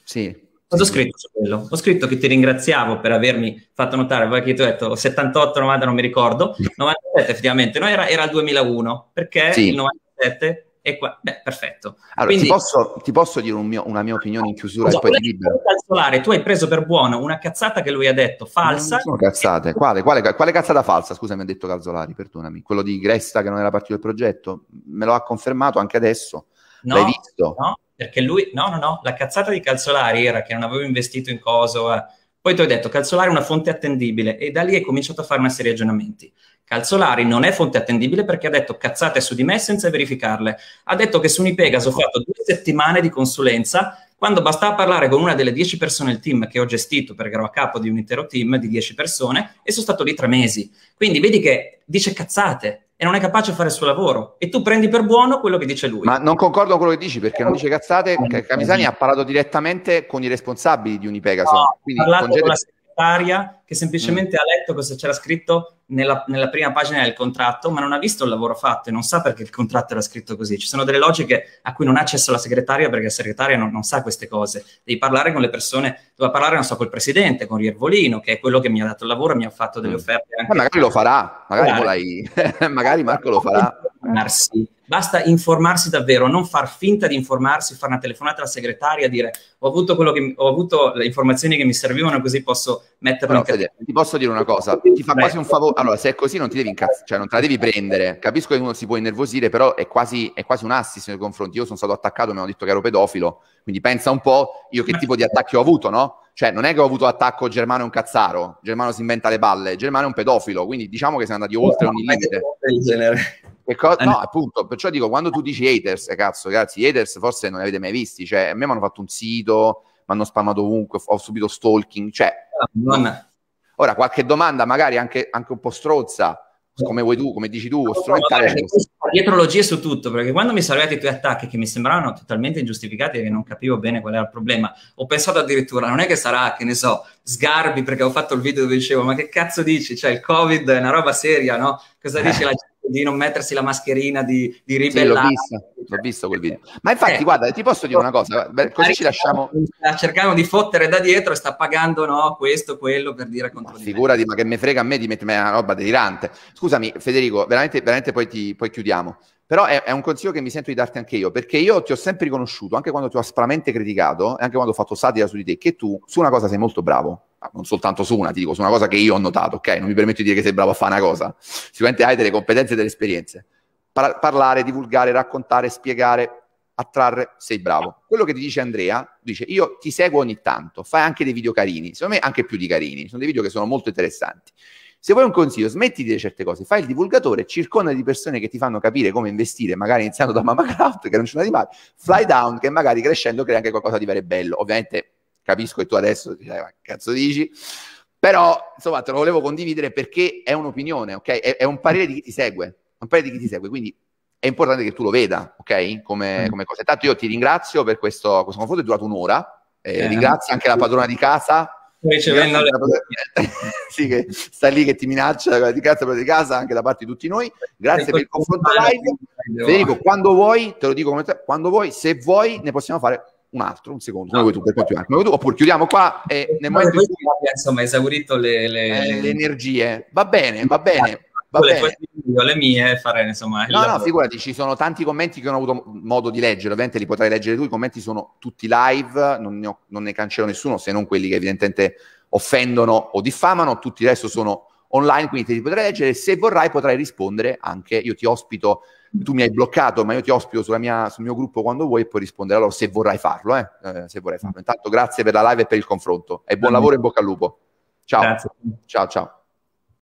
Sì. Cosa ho scritto su quello? Ho scritto che ti ringraziavo per avermi fatto notare, poi che ti ho detto 78, 90, non mi ricordo, 97 effettivamente, no, era, era il 2001, perché sì. il 97 e qua, beh, perfetto. Allora, Quindi, ti, posso, ti, posso, dire un mio, una mia opinione in chiusura cosa, e poi ti Solare, tu hai preso per buono una cazzata che lui ha detto, falsa. Non sono cazzate. Quale, quale, quale cazzata falsa? Scusa, mi ha detto Calzolari, perdonami. Quello di Gresta che non era partito il progetto? Me lo ha confermato anche adesso. No, L'hai visto? No, perché lui... No, no, no. La cazzata di Calzolari era che non avevo investito in coso... Eh. Poi ti ho detto, Calzolari è una fonte attendibile e da lì hai cominciato a fare una serie di ragionamenti. Calzolari non è fonte attendibile perché ha detto cazzate su di me senza verificarle. Ha detto che su Unipegas ho fatto due settimane di consulenza quando bastava parlare con una delle dieci persone del team che ho gestito, perché ero a capo di un intero team di dieci persone, e sono stato lì tre mesi. Quindi vedi che dice cazzate e non è capace di fare il suo lavoro. E tu prendi per buono quello che dice lui. Ma non concordo con quello che dici, perché non dice cazzate. Camisani ha parlato direttamente con i responsabili di Unipegas. No, quindi, con gente notaria che semplicemente mm. ha letto cosa c'era scritto nella, nella, prima pagina del contratto, ma non ha visto il lavoro fatto e non sa perché il contratto era scritto così. Ci sono delle logiche a cui non ha accesso la segretaria perché la segretaria non, non sa queste cose. Devi parlare con le persone, doveva parlare, non so, col presidente, con Riervolino, che è quello che mi ha dato il lavoro, e mi ha fatto delle mm. offerte. Anche ma magari lo farà, magari, magari. magari Marco lo farà informarsi, basta informarsi davvero, non far finta di informarsi, fare una telefonata alla segretaria, dire ho avuto, che, ho avuto le informazioni che mi servivano così posso metterlo no, in catena. Ti posso dire una cosa, ti fa quasi un favore, allora se è così non ti devi incazzare, cioè non te la devi prendere, capisco che uno si può innervosire, però è quasi, è quasi un assist nei confronti, io sono stato attaccato, mi hanno detto che ero pedofilo, quindi pensa un po' io che tipo di attacchi ho avuto, no? Cioè, non è che ho avuto attacco Germano è un cazzaro, Germano si inventa le balle, Germano è un pedofilo, quindi diciamo che siamo andati oltre ogni limite co- eh, no, appunto, perciò dico, quando tu dici haters, eh, cazzo, ragazzi, haters forse non li avete mai visti, cioè a me mi hanno fatto un sito, mi hanno spammato ovunque, ho subito stalking, cioè... Ah, non... Ora, qualche domanda magari anche, anche, un po' strozza, come vuoi tu, come dici tu, no, dietro logie su tutto, perché quando mi sono arrivati i tuoi attacchi che mi sembravano totalmente ingiustificati e che non capivo bene qual era il problema, ho pensato addirittura, non è che sarà, che ne so, sgarbi, perché ho fatto il video dove dicevo, ma che cazzo dici? Cioè, il Covid è una roba seria, no? Cosa dici la gente? di non mettersi la mascherina, di, di ribellare. Sì, l'ho, visto, l'ho visto quel video. Ma infatti, eh, guarda, ti posso dire una cosa, così ci lasciamo... La cercano di fottere da dietro e sta pagando no, questo, quello per dire contro ma di Figurati, ma che me frega a me di mettermi una roba delirante. Scusami Federico, veramente, veramente poi, ti, poi chiudiamo. Però è, è, un consiglio che mi sento di darti anche io, perché io ti ho sempre riconosciuto, anche quando ti ho aspramente criticato, e anche quando ho fatto satira su di te, che tu su una cosa sei molto bravo, Ah, non soltanto su una, ti dico, su una cosa che io ho notato, ok? Non mi permetto di dire che sei bravo a fare una cosa, sicuramente hai delle competenze e delle esperienze. Par- parlare, divulgare, raccontare, spiegare, attrarre, sei bravo. Quello che ti dice Andrea, dice io ti seguo ogni tanto, fai anche dei video carini, secondo me anche più di carini, sono dei video che sono molto interessanti. Se vuoi un consiglio, smetti di dire certe cose, fai il divulgatore, circonda di persone che ti fanno capire come investire, magari iniziando da Mamma Craft, che non c'è nulla di male, fly down, che magari crescendo crea anche qualcosa di vero e bello. Ovviamente capisco che tu adesso dici, ma cazzo dici? Però, insomma, te lo volevo condividere perché è un'opinione, ok? È, è, un parere di chi ti segue, un parere di chi ti segue, quindi è importante che tu lo veda, ok? Come, mm. come cosa. Intanto io ti ringrazio per questo, questo confronto, è durato un'ora, eh, eh, ringrazio anche la padrona di casa, sì, che sta lì che ti minaccia quella di casa, di casa anche da parte di tutti noi grazie per il confronto live ecco, Federico quando vuoi te lo dico come te, quando vuoi se vuoi ne possiamo fare un altro, un secondo, no, tu puoi continuare. Come tu, oppure chiudiamo qua e eh, nel momento in cui abbia, insomma, esaurito le, le... Eh, le energie. Va bene, va bene. Esatto. Va bene. Video, le mie fare insomma no lavoro. no figurati ci sono tanti commenti che non ho avuto modo di leggere ovviamente li potrai leggere tu i commenti sono tutti live non ne, ho, non ne cancello nessuno se non quelli che evidentemente offendono o diffamano tutti il resto sono online quindi te li potrai leggere se vorrai potrai rispondere anche io ti ospito tu mi hai bloccato, ma io ti ospito mia, sul mio gruppo quando vuoi e poi rispondere. Allora, se vorrai farlo, eh, eh, se vorrai farlo. Intanto, grazie per la live e per il confronto. E buon lavoro e bocca al lupo. Ciao. Grazie. Ciao, ciao.